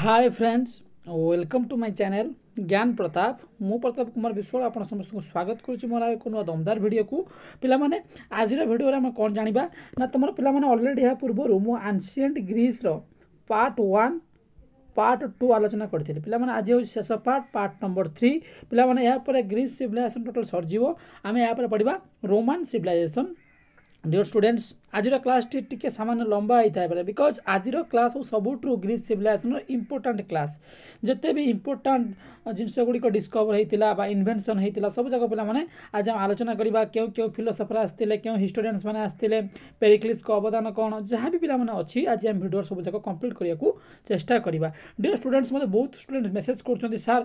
Hi friends welcome to my channel Gyan Pratap मु प्रताप कुमार विश्वाल आप समस्त को स्वागत करुच्ची एक नुआ दमदार भिड को पाने आज भिडियो आम कौन जाना ना तुम पे अलरेडी यहाँ पूर्व मु ancient Greece part one part two आलोचना करी पाने आज हूँ शेष पार्ट पार्ट नंबर थ्री पे पाने ग्रीस सिविलाइजेसन टोटाल सरज आम या पढ़ा रोमान सिविलाइजेसन ডিଅର୍ ଷ୍ଟୁଡେଣ୍ଟସ୍ ଆଜିର କ୍ଲାସ୍ଟି ଟିକେ ସାମାନ୍ୟ ଲମ୍ବା ହେଇଥାଏ ବେଳେ ବିକଜ୍ ଆଜିର କ୍ଲାସ୍ ହେଉଛି ସବୁଠୁ ଗ୍ରୀସ୍ ସିଭିଲାଇଜେସନ୍ର ଇମ୍ପୋର୍ଟାଣ୍ଟ କ୍ଲାସ୍ ଯେତେ ବି ଇମ୍ପୋର୍ଟାଣ୍ଟ ଜିନିଷ ଗୁଡ଼ିକ ଡିସ୍କଭର୍ ହେଇଥିଲା ବା ଇନଭେନ୍ସନ୍ ହେଇଥିଲା ସବୁଯାକ ପିଲାମାନେ ଆଜି ଆମେ ଆଲୋଚନା କରିବା କେଉଁ କେଉଁ ଫିଲୋସଫର୍ ଆସିଥିଲେ କେଉଁ ହିଷ୍ଟୋରିଆନ୍ସମାନେ ଆସିଥିଲେ ପେରିକ୍ଲିସ୍ଙ୍କ ଅବଦାନ କ'ଣ ଯାହା ବି ପିଲାମାନେ ଅଛି ଆଜି ଆମେ ଭିଡ଼ିଓର ସବୁଯାକ କମ୍ପ୍ଲିଟ୍ କରିବାକୁ ଚେଷ୍ଟା କରିବା ଡିଅର୍ ଷ୍ଟୁଡେଣ୍ଟସ୍ ମୋତେ ବହୁତ ଷ୍ଟୁଡେଣ୍ଟ ମେସେଜ୍ କରୁଛନ୍ତି ସାର୍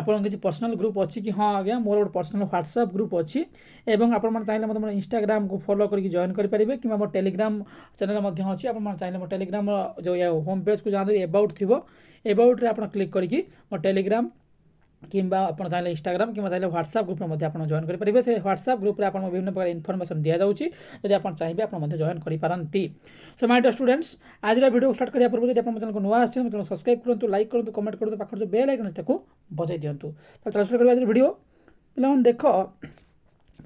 ଆପଣଙ୍କ କିଛି ପର୍ସନାଲ୍ ଗ୍ରୁପ୍ ଅଛି କି ହଁ ଆଜ୍ଞା ମୋର ଗୋଟେ ପର୍ସନାଲ୍ ହ୍ୱାଟ୍ସଆପ୍ ଗ୍ରୁପ୍ ଅଛି ଏବଂ ଆପଣମାନେ ଚାହିଁଲେ ମୋତେ ମୋର ଇନ୍ଷ୍ଟାଗ୍ରାମକୁ ଫଲୋ କରିକି ଜଏନ୍ କରିପାରିବେ କିମ୍ବା ମୋ ଟେଲିଗ୍ରାମ ଚ୍ୟାନେଲ୍ ମଧ୍ୟ ଅଛି ଆପଣମାନେ ଚାହିଁଲେ ମୋ ଟେଲିଗ୍ରାମର ଯେଉଁ ହୋମ୍ ପେଜ୍କୁ ଯାଆନ୍ତୁ ଏବାଉଟ୍ ଥିବ ଏବାଉଟ୍ରେ ଆପଣ କ୍ଲିକ୍ କରିକି ମୋ ଟେଲିଗ୍ରାମ কিংবা আপনার চাইলে ইনস্টাগ্রাম কিংবা চাইলে হোয়াটসঅ্যাপ গ্রুপে মধ্যে আপনার জয়েন করিপারে সে হোয়াটসঅ্যাপ গ্রুপে আপনার বিভিন্ন প্রকার ইনফরমেশন দিয়াযাচ্ছে যদি আপনার চাইবে আপনার মধ্যে জয়েন করিপারতি সো মাই ডিয়ার স্টুডেন্টস আজির ভিডিও স্টার্ট করা পূর্বে যদি আপনার চ্যানেলকে নূয়া আসছেন চ্যানেল সবসক্রাইব করুন লাইক করুন কমেন্ট করুন পাখর যে বেল আইকন তাকে বজাই দিও তাহলে চালু করবে আজির ভিডিও পিলামান দেখ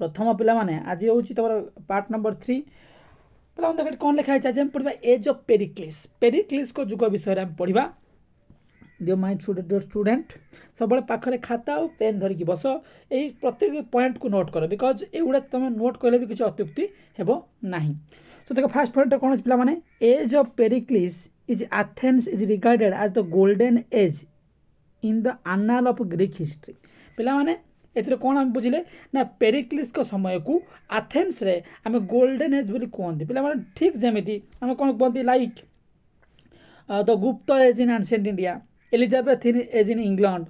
প্রথম পিলামানে আজি হচ্ছে তোমার পার্ট নম্বর থ্রি পিলামান দেখ কন লেখা হয়েছে আজ আমি পড়া এজ অফ পেরিক্লিস পেরিক্লিস যুগ বিষয়ে আমি পড়া ଦିଅ ମାଇ ଷ୍ଟୁଡ଼େଣ୍ଟ ସବୁବେଳେ ପାଖରେ ଖାତା ଆଉ ପେନ୍ ଧରିକି ବସ ଏଇ ପ୍ରତ୍ୟେକ ପଏଣ୍ଟକୁ ନୋଟ୍ କର ବିକଜ୍ ଏଗୁଡ଼ା ତୁମେ ନୋଟ୍ କଲେ ବି କିଛି ଅତ୍ୟୁକ୍ତି ହେବ ନାହିଁ ତ ଦେଖ ଫାର୍ଷ୍ଟ ପଏଣ୍ଟରେ କ'ଣ ଅଛି ପିଲାମାନେ age of Pericles is Athens is regarded as the golden age in the annal of Greek history ପିଲାମାନେ ଏଥିରେ କ'ଣ ଆମେ ବୁଝିଲେ ନା ପେରିକ୍ଲିସ୍ଙ୍କ ସମୟକୁ ଆଥେନ୍ସରେ ଆମେ ଗୋଲ୍ଡେନ୍ ଏଜ୍ ବୋଲି କୁହନ୍ତି ପିଲାମାନେ ଠିକ୍ ଯେମିତି ଆମେ କ'ଣ କୁହନ୍ତି like the Gupta age in ancient India Elizabeth in age in England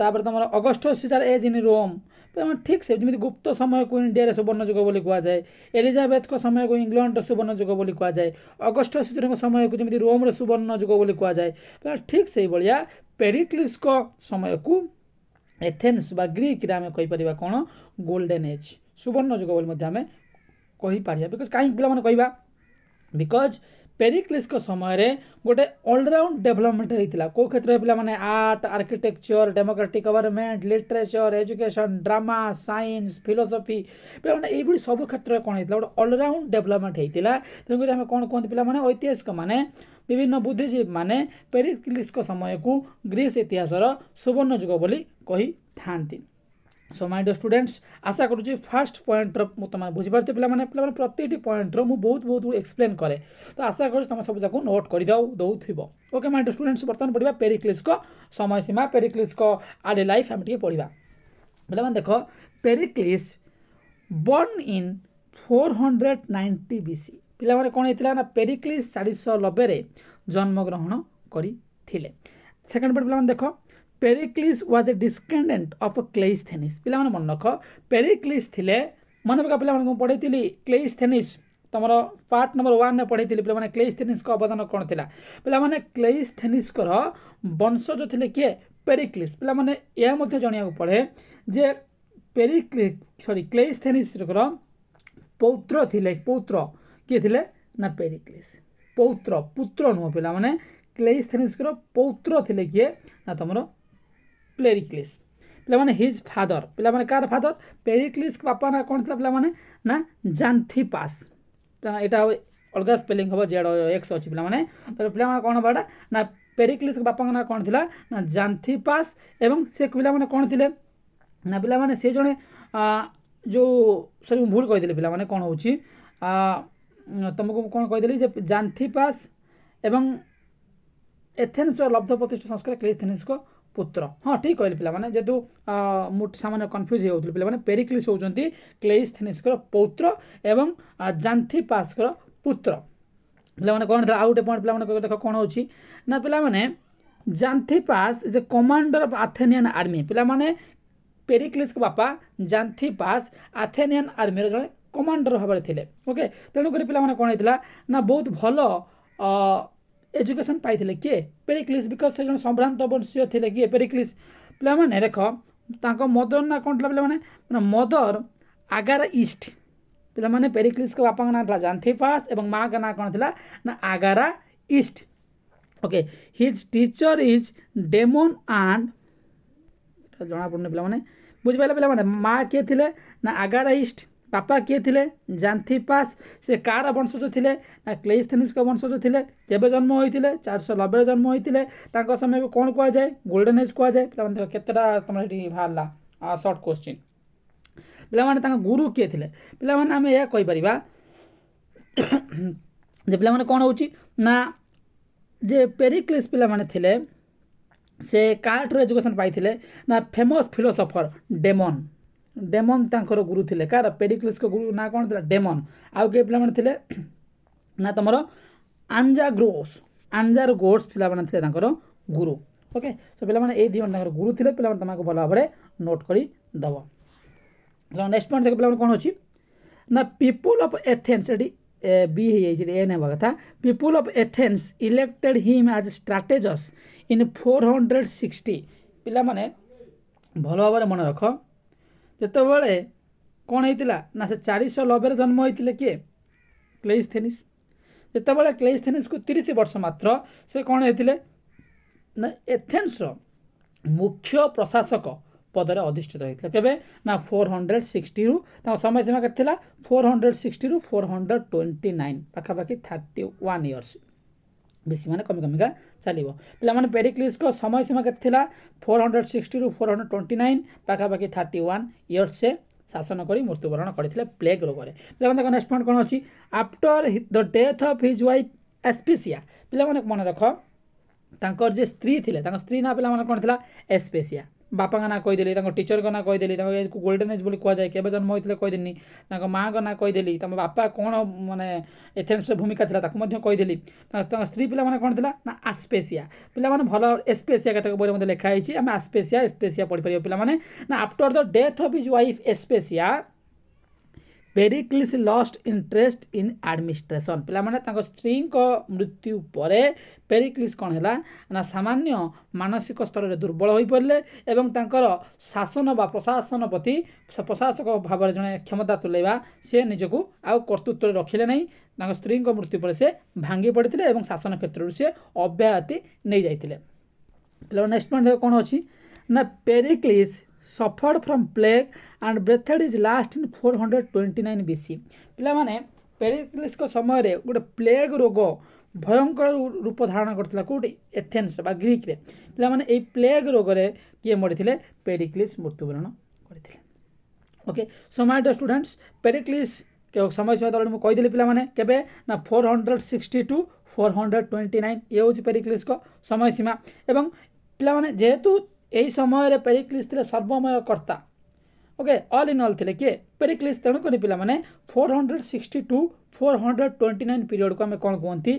ତାପରେ ତୁମର August Caesar age in Rome ତେଣୁ ଠିକ୍ ସେ ଯେମିତି ଗୁପ୍ତ ସମୟକୁ ଇଣ୍ଡିଆରେ ସୁବର୍ଣ୍ଣ ଯୁଗ ବୋଲି କୁହାଯାଏ ଏଲିଜାବେଥ୍ଙ୍କ ସମୟକୁ ଇଂଲଣ୍ଡର ସୁବର୍ଣ୍ଣ ଯୁଗ ବୋଲି କୁହାଯାଏ ଅଗଷ୍ଟ ସିଜରଙ୍କ ସମୟକୁ ଯେମିତି ରୋମ୍ର ସୁବର୍ଣ୍ଣ ଯୁଗ ବୋଲି କୁହାଯାଏ ତେଣୁ ଠିକ୍ ସେଇଭଳିଆ ପେରିକ୍ଲିସ୍ଙ୍କ ସମୟକୁ ଏଥେନ୍ସ ବା ଗ୍ରୀକ୍ରେ ଆମେ କହିପାରିବା କ'ଣ ଗୋଲ୍ଡେନ୍ ଏଜ୍ ସୁବର୍ଣ୍ଣ ଯୁଗ ବୋଲି ମଧ୍ୟ ଆମେ କହିପାରିବା ବିକଜ୍ କାହିଁକି ପିଲାମାନେ କହିବା ବିକଜ୍ ପେରିକ୍ଲେସ୍ଙ୍କ ସମୟରେ ଗୋଟେ ଅଲରାଉଣ୍ଡ ଡେଭଲପମେଣ୍ଟ ହେଇଥିଲା କେଉଁ କ୍ଷେତ୍ର ହେଇଥିଲା ମାନେ art architecture democratic government literature education drama science philosophy ପିଲାମାନେ ଏଇଭଳି ସବୁ କ୍ଷେତ୍ରରେ କ'ଣ ହେଇଥିଲା ଗୋଟେ ଅଲରାଉଣ୍ଡ ଡେଭଲପମେଣ୍ଟ ହେଇଥିଲା ତେଣୁକରି ଆମେ କ'ଣ କୁହନ୍ତି ପିଲାମାନେ ଐତିହାସିକମାନେ ବିଭିନ୍ନ ବୁଦ୍ଧିଜୀବୀମାନେ ପେରିକ୍ଲିସ୍ଙ୍କ ସମୟକୁ ଗ୍ରୀସ୍ ଇତିହାସର ସୁବର୍ଣ୍ଣ ଯୁଗ ବୋଲି କହିଥାନ୍ତି সো মাই ডিयर স্টুডেন্টস আশা করছি ফার্স্ট পয়েন্টর তুমি বুঝিপারছো পিলামানে পিলামানে প্রত্যেকটি পয়েন্টর মু বহুত বহুত এক্সপ্লেন করে তো আশা করছি তুমি সব যাক নোট করে দাও দৌথিব ওকে মাই ডিयर স্টুডেন্টস বর্তমান পড়া পেরিক্লিসক সময়সীমা পেরিক্লিসক আডে লাইফ আমি টিকে পড়া পিলামানে দেখো Pericles born in four hundred ninety BC ପିଲାମାନେ କ'ଣ ହେଇଥିଲା ନା ପେରିକ୍ଲିସ୍ ଚାରିଶହ ନବେରେ ଜନ୍ମଗ୍ରହଣ କରିଥିଲେ ସେକେଣ୍ଡ ପଏଣ୍ଟ ପିଲାମାନେ ଦେଖ पेरिक्लिस वाज ए डिस्केडेन्ट अफ क्लेस्थेनिस ପିଲାମାନେ ମନେ ରଖ ପେରିକ୍ଲିସ୍ ଥିଲେ ମନେ ପକା ପିଲାମାନଙ୍କୁ ପଢ଼େଇଥିଲି କ୍ଲେଇସ୍ଥେନିସ୍ ତୁମର ପାର୍ଟ ନମ୍ବର ୱାନ୍ରେ ପଢ଼େଇଥିଲି ପିଲାମାନେ କ୍ଲେଇସ୍ଥେନିସ୍ଙ୍କ ଅବଦାନ କ'ଣ ଥିଲା ପିଲାମାନେ କ୍ଲେଇସ୍ଥେନିସ୍ଙ୍କର ବଂଶଜ ଥିଲେ କିଏ ପେରିକ୍ଲିସ୍ ପିଲାମାନେ ଏହା ମଧ୍ୟ ଜାଣିବାକୁ ପଡ଼େ ଯେ ପେରିକ୍ଲି ସରି କ୍ଲେଇସ୍ଥେନିସ୍ଙ୍କର ପୌତ୍ର ଥିଲେ ପୌତ୍ର କିଏ ଥିଲେ ନା ପେରିକ୍ଲିସ୍ ପୌତ୍ର ପୁତ୍ର ନୁହଁ ପିଲାମାନେ କ୍ଲେଇସ୍ଥେନିସ୍ଙ୍କର ପୌତ୍ର ଥିଲେ କିଏ ନା ତୁମର ପ୍ଲେରିକ୍ଲିସ୍ ପିଲାମାନେ ହିଜ୍ ଫାଦର ପିଲାମାନେ କାହାର ଫାଦର ପେରିକ୍ଲିସ୍ଙ୍କ ବାପା ନାଁ କ'ଣ ଥିଲା ପିଲାମାନେ ନା ଜାନ୍ଥିପାସ୍ ଏଇଟା ଅଲଗା ସ୍ପେଲିଂ ହେବ ଜେଡ଼ ଏକ୍ସ ଅଛି ପିଲାମାନେ ତାହେଲେ ପିଲାମାନେ କ'ଣ ହେବାଟା ନା ପେରିକ୍ଲିସ୍ଙ୍କ ବାପାଙ୍କ ନାଁ କ'ଣ ଥିଲା ନା ଜାନ୍ଥିପାସ୍ ଏବଂ ସେ ପିଲାମାନେ କ'ଣ ଥିଲେ ନା ପିଲାମାନେ ସେ ଜଣେ ଯେଉଁ ସରି ମୁଁ ଭୁଲ କହିଦେଲି ପିଲାମାନେ କ'ଣ ହେଉଛି ତୁମକୁ ମୁଁ କ'ଣ କହିଦେଲି ଯେ ଜାନ୍ଥିପାସ୍ ଏବଂ ଏଥେନ୍ସର ଲବ୍ଧ ପ୍ରତିଷ୍ଠ ସଂସ୍କାର କ୍ଲିସ୍ଥେନିସ୍କ ପୁତ୍ର ହଁ ଠିକ୍ କହିଲେ ପିଲାମାନେ ଯେହେତୁ ମୁଁ ସାମାନ୍ୟ କନଫ୍ୟୁଜ୍ ହେଇଯାଉଥିଲି ପିଲାମାନେ ପେରିକ୍ଲିସ୍ ହେଉଛନ୍ତି କ୍ଲେଇସ୍ଥେନିସ୍କର ପୌତ୍ର ଏବଂ ଜାନ୍ଥିପାସ୍କର ପୁତ୍ର ପିଲାମାନେ କ'ଣ ଥିଲା ଆଉ ଗୋଟେ ପଏଣ୍ଟ ପିଲାମାନେ ଦେଖ କ'ଣ ହେଉଛି ନା ପିଲାମାନେ Xanthippus is a commander of Athenian army ପିଲାମାନେ ପେରିକ୍ଲିସ୍ଙ୍କ ବାପା ଜାନ୍ଥିପାସ୍ ଆଥେନିଆନ୍ ଆର୍ମିର ଜଣେ କମାଣ୍ଡର ଭାବରେ ଥିଲେ ଓକେ ତେଣୁକରି ପିଲାମାନେ କ'ଣ ହେଇଥିଲା ନା ବହୁତ ଭଲ ଏଜୁକେସନ୍ ପାଇଥିଲେ କିଏ ପେରିକ୍ଲିସ୍ ବିକଜ୍ ସେ ଜଣେ ସମ୍ଭ୍ରାନ୍ତ ବଂଶୀୟ ଥିଲେ କିଏ ପେରିକ୍ଲିସ୍ ପିଲାମାନେ ଦେଖ ତାଙ୍କ ମଦର ନାଁ କ'ଣ ଥିଲା ପିଲାମାନେ ମାନେ ମଦର ଆଗାର ଇଷ୍ଟ ପିଲାମାନେ ପେରିକ୍ଲିସ୍ଙ୍କ ବାପାଙ୍କ ନାଁ ଥିଲା ଜାନ୍ଥିଫାସ୍ ଏବଂ ମାଆଙ୍କ ନାଁ କ'ଣ ଥିଲା ନା Agariste okay his teacher is Damon and ଜଣାପଡ଼ୁନି ପିଲାମାନେ ବୁଝିପାରିଲେ ପିଲାମାନେ ମାଆ କିଏ ଥିଲେ ନା ଆଗାରା ଇଷ୍ଟ ବାପା କିଏ ଥିଲେ ଜାନ୍ଥିପାସ୍ ସେ କାହାର ବଂଶଜ ଥିଲେ ନା କ୍ଲେଇସ୍ଥେନିସ୍ଙ୍କ ବଂଶଜ ଥିଲେ କେବେ ଜନ୍ମ ହୋଇଥିଲେ ଚାରିଶହ ନବେରେ ଜନ୍ମ ହୋଇଥିଲେ ତାଙ୍କ ସମୟକୁ କ'ଣ କୁହାଯାଏ ଗୋଲ୍ଡେନ୍ ଏଜ୍ କୁହାଯାଏ ପିଲାମାନେ ଦେଖ କେତେଟା ତୁମର ଏଠି ବାହାରିଲା ସର୍ଟ କୋଶ୍ଚିନ୍ ପିଲାମାନେ ତାଙ୍କ ଗୁରୁ କିଏ ଥିଲେ ପିଲାମାନେ ଆମେ ଏହା କହିପାରିବା ଯେ ପିଲାମାନେ କ'ଣ ହେଉଛି ନା ଯେ ପେରିକ୍ଲିସ୍ ପିଲାମାନେ ଥିଲେ ସେ କାହାଠାରୁ ଏଜୁକେସନ୍ ପାଇଥିଲେ ନା ଫେମସ୍ ଫିଲୋସଫର୍ ଡେମନ୍ ଡେମନ୍ ତାଙ୍କର ଗୁରୁ ଥିଲେ କାହାର ପେଡ଼ିକ୍ଲିସ୍ଙ୍କ ଗୁରୁ ନାଁ କ'ଣ ଥିଲା ଡେମନ୍ ଆଉ କିଏ ପିଲାମାନେ ଥିଲେ ନା ତୁମର ଆଞ୍ଜା ଗ୍ରୋସ୍ ଆଞ୍ଜାର ଗୋଡ଼୍ସ ପିଲାମାନେ ଥିଲେ ତାଙ୍କର ଗୁରୁ ଓକେ ତ ପିଲାମାନେ ଏଇ ଦୁଇ ଜଣ ତାଙ୍କର ଗୁରୁ ଥିଲେ ପିଲାମାନେ ତୁମକୁ ଭଲ ଭାବରେ ନୋଟ୍ କରିଦେବ ନେକ୍ସଟ ପଏଣ୍ଟ ଦେଖ ପିଲାମାନେ କ'ଣ ଅଛି ନା ପିପୁଲ୍ ଅଫ୍ ଏଥେନ୍ସ ଏଠି ବି ହେଇଯାଇଛି ଏନ୍ ହେବା କଥା people of Athens elected him as strategos in four hundred sixty ପିଲାମାନେ ଭଲ ଭାବରେ ମନେ ରଖ ଯେତେବେଳେ କ'ଣ ହେଇଥିଲା ନା ସେ ଚାରିଶହ ନବେରେ ଜନ୍ମ ହେଇଥିଲେ କିଏ କ୍ଲେଇସ୍ଥେନିସ୍ ଯେତେବେଳେ କ୍ଲେଇସ୍ଥେନିସ୍କୁ ତିରିଶ ବର୍ଷ ମାତ୍ର ସେ କ'ଣ ହେଇଥିଲେ ନା ଏଥେନ୍ସର ମୁଖ୍ୟ ପ୍ରଶାସକ ପଦରେ ଅଧିଷ୍ଠିତ ହୋଇଥିଲେ କେବେ ନା ଫୋର୍ ହଣ୍ଡ୍ରେଡ଼ ସିକ୍ସଟିରୁ ତାଙ୍କ ସମୟସୀମା କେତେ ଥିଲା ଫୋର୍ ହଣ୍ଡ୍ରେଡ଼ ସିକ୍ସଟିରୁ ଫୋର୍ ହଣ୍ଡ୍ରେଡ଼ ଟ୍ୱେଣ୍ଟି ନାଇନ୍ ପାଖାପାଖି ଥାର୍ଟି ୱାନ୍ ଇୟର୍ସ বেশি মানে কমি কমিকা চালিব পিলামানে পেডিক্লিজক সময়সীমা কেতে লা ফোর হন্ড্রেড সিক্সটি রু ফোর হন্ড্রেড ଟ୍ୱେଣ୍ଟି ନାଇନ୍ ପାଖାପାଖି ଥାର୍ଟି ୱାନ୍ ଇୟର୍ସ ସେ ଶାସନ କରି ମୃତ୍ୟୁବରଣ କରିଥିଲେ ପ୍ଲେଗ୍ ରୋଗରେ ପିଲାମାନେ ତାଙ୍କ ନେକ୍ସଟ ପଏଣ୍ଟ କ'ଣ ଅଛି after the death of his wife Aspasia ପିଲାମାନେ ମନେ ରଖ ତାଙ୍କର ଯେ ସ୍ତ୍ରୀ ଥିଲେ ତାଙ୍କ ସ୍ତ୍ରୀ ନାଁ ପିଲାମାନେ କ'ଣ ଥିଲା ଏସ୍ପେସିଆ ବାପାଙ୍କ ନାଁ କହିଦେଲି ତାଙ୍କ ଟିଚରଙ୍କ ନାଁ କହିଦେଲି ତାଙ୍କୁ ଗୋଲ୍ଡେନ୍ ଏଜ୍ ବୋଲି କୁହାଯାଏ କେବେ ଜନ୍ମ ହୋଇଥିଲେ କହିଦେଲି ତାଙ୍କ ମାଆଙ୍କ ନାଁ କହିଦେଲି ତାଙ୍କ ବାପା କ'ଣ ମାନେ ଏଥେନ୍ସର ଭୂମିକା ଥିଲା ତାକୁ ମଧ୍ୟ କହିଦେଲି ତାଙ୍କ ସ୍ତ୍ରୀ ପିଲାମାନେ କ'ଣ ଥିଲା ନା ଆସ୍ପେସିଆ ପିଲାମାନେ ଭଲ ଏସ୍ପେସିଆ କେତେକ ବହିରେ ମଧ୍ୟ ଲେଖା ହେଇଛି ଆମେ ଆସ୍ପେସିଆ ଏସ୍ପେସିଆ ପଢ଼ିପାରିବା ପିଲାମାନେ ନା after the death of his wife Aspasia Pericles lost interest in administration ପିଲାମାନେ ତାଙ୍କ ସ୍ତ୍ରୀଙ୍କ ମୃତ୍ୟୁ ପରେ ପେରିକ୍ଲିସ୍ କ'ଣ ହେଲା ନା ସାମାନ୍ୟ ମାନସିକ ସ୍ତରରେ ଦୁର୍ବଳ ହୋଇପଡ଼ିଲେ ଏବଂ ତାଙ୍କର ଶାସନ ବା ପ୍ରଶାସନ ପ୍ରତି ପ୍ରଶାସକ ଭାବରେ ଜଣେ କ୍ଷମତା ତୁଲାଇବା ସେ ନିଜକୁ ଆଉ କର୍ତ୍ତୃତ୍ୱରେ ରଖିଲେ ନାହିଁ ତାଙ୍କ ସ୍ତ୍ରୀଙ୍କ ମୃତ୍ୟୁ ପରେ ସେ ଭାଙ୍ଗି ପଡ଼ିଥିଲେ ଏବଂ ଶାସନ କ୍ଷେତ୍ରରୁ ସେ ଅବ୍ୟାହତି ନେଇଯାଇଥିଲେ ପିଲାମାନେ ନେକ୍ସଟ ପଏଣ୍ଟ କ'ଣ ଅଛି ନା Pericles suffered from plague and breathed his last in four hundred twenty nine B C ପିଲାମାନେ ପେରିକ୍ଲିସ୍ଙ୍କ ସମୟରେ ଗୋଟେ ପ୍ଲେଗ୍ ରୋଗ ଭୟଙ୍କର ରୂପ ଧାରଣ କରିଥିଲା କେଉଁଠି ଏଥେନ୍ସ ବା ଗ୍ରୀକ୍ରେ ପିଲାମାନେ ଏଇ ପ୍ଲେଗ୍ ରୋଗରେ କିଏ ମରିଥିଲେ ପେରିକ୍ଲିସ୍ ମୃତ୍ୟୁବରଣ କରିଥିଲେ ଓକେ ସୋମାଇଟ ଷ୍ଟୁଡେଣ୍ଟସ୍ ପେରିକ୍ଲିସ୍ ସମୟ ସୀମା ତଳେ ମୁଁ କହିଦେଲି ପିଲାମାନେ କେବେ ନା four hundred sixty to four hundred twenty nine ଇଏ ହେଉଛି ପେରିକ୍ଲିସ୍ଙ୍କ ସମୟ ସୀମା ଏବଂ ପିଲାମାନେ ଯେହେତୁ ଏହି ସମୟରେ ପେରିକ୍ଲିସ୍ ଥିଲେ ସର୍ବମୟ କର୍ତ୍ତା ଓକେ ଅଲ୍ ଇନ୍ ଅଲ୍ ଥିଲେ କିଏ ପେରିକ୍ଲିସ୍ ତେଣୁକରି ପିଲାମାନେ four hundred sixty to four hundred twenty nine ପିରିୟଡ଼କୁ ଆମେ କ'ଣ କୁହନ୍ତି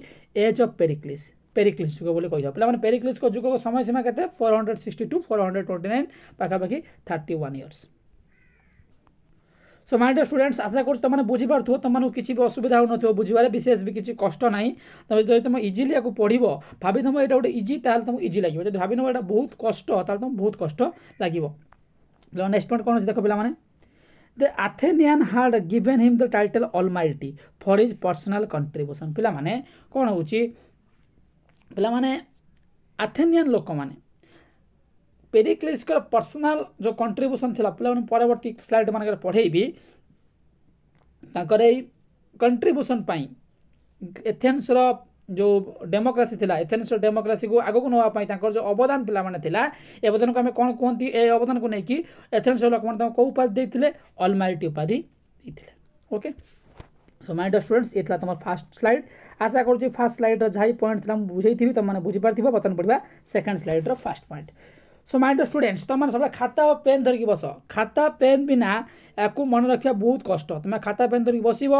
ଏଜ୍ ଅଫ୍ ପେରିକ୍ଲିସ୍ ପେରିକ୍ଲିସ୍ ଯୁଗ ବୋଲି କହିବା ପିଲାମାନେ ପେରିକ୍ଲିସ୍ଙ୍କ ଯୁଗର ସମୟସୀମା କେତେ four hundred sixty to four hundred twenty nine ପାଖାପାଖି thirty one years so my dear students আশা କରୁଛି ତୁମେ ବୁଝିପାରୁଥିବ ତୁମମାନଙ୍କୁ କିଛି ବି ଅସୁବିଧା ହେଉନଥିବ ବୁଝିବାରେ ବିଶେଷ ବି କିଛି କଷ୍ଟ ନାହିଁ ତମେ ଯଦି ତୁମେ ଇଜିଲି ୟାକୁ ପଢ଼ିବ ଭାବିନେବ ଏଇଟା ଗୋଟେ ଇଜି ତାହେଲେ ତୁମକୁ ଇଜି ଲାଗିବ ଯଦି ଭାବିନେବ ଏଇଟା ବହୁତ କଷ୍ଟ ତାହେଲେ ତୁମକୁ ବହୁତ କଷ୍ଟ ଲାଗିବ ନେକ୍ସଟ ପଏଣ୍ଟ କ'ଣ ଅଛି ଦେଖ ପିଲାମାନେ the Athenian had given him the title almighty for his personal contribution ପିଲାମାନେ କ'ଣ ହେଉଛି ପିଲାମାନେ ଆଥେନିଆନ୍ ଲୋକମାନେ पेरिक्लिस्कर पर्सनाल जो कंट्रब्यूसन थी पे परवर्ती स्लाइड मान पढ़ेबी कंट्रीब्यूशन एथेन्स जो डेमोक्रासी थिला एथेन्स डेमोक्रासी को आगे नापी जो अवदान पाने अवदान को आम कौन कहते ये अवदान को लेकिन एथेन्स लोक मैंने कौ उपाधि देते अलमाइट उपाधि देते ओके सो माइंड स्टूडेंट्स ये तुम फास्ट स्लाइड आशा कर फास्ट स्लाइड रही पॉइंट थी बुझे थी तुम मैंने बुझीपार बर्तमान पढ़ा second slide first point so mind students তোমার সবাই খাতা ও পেন ধরিকি বস খাতা পেন বিনা একু মনে রাখা বহুত কষ্ট তুমি খাতা পেন ধরিকি বসব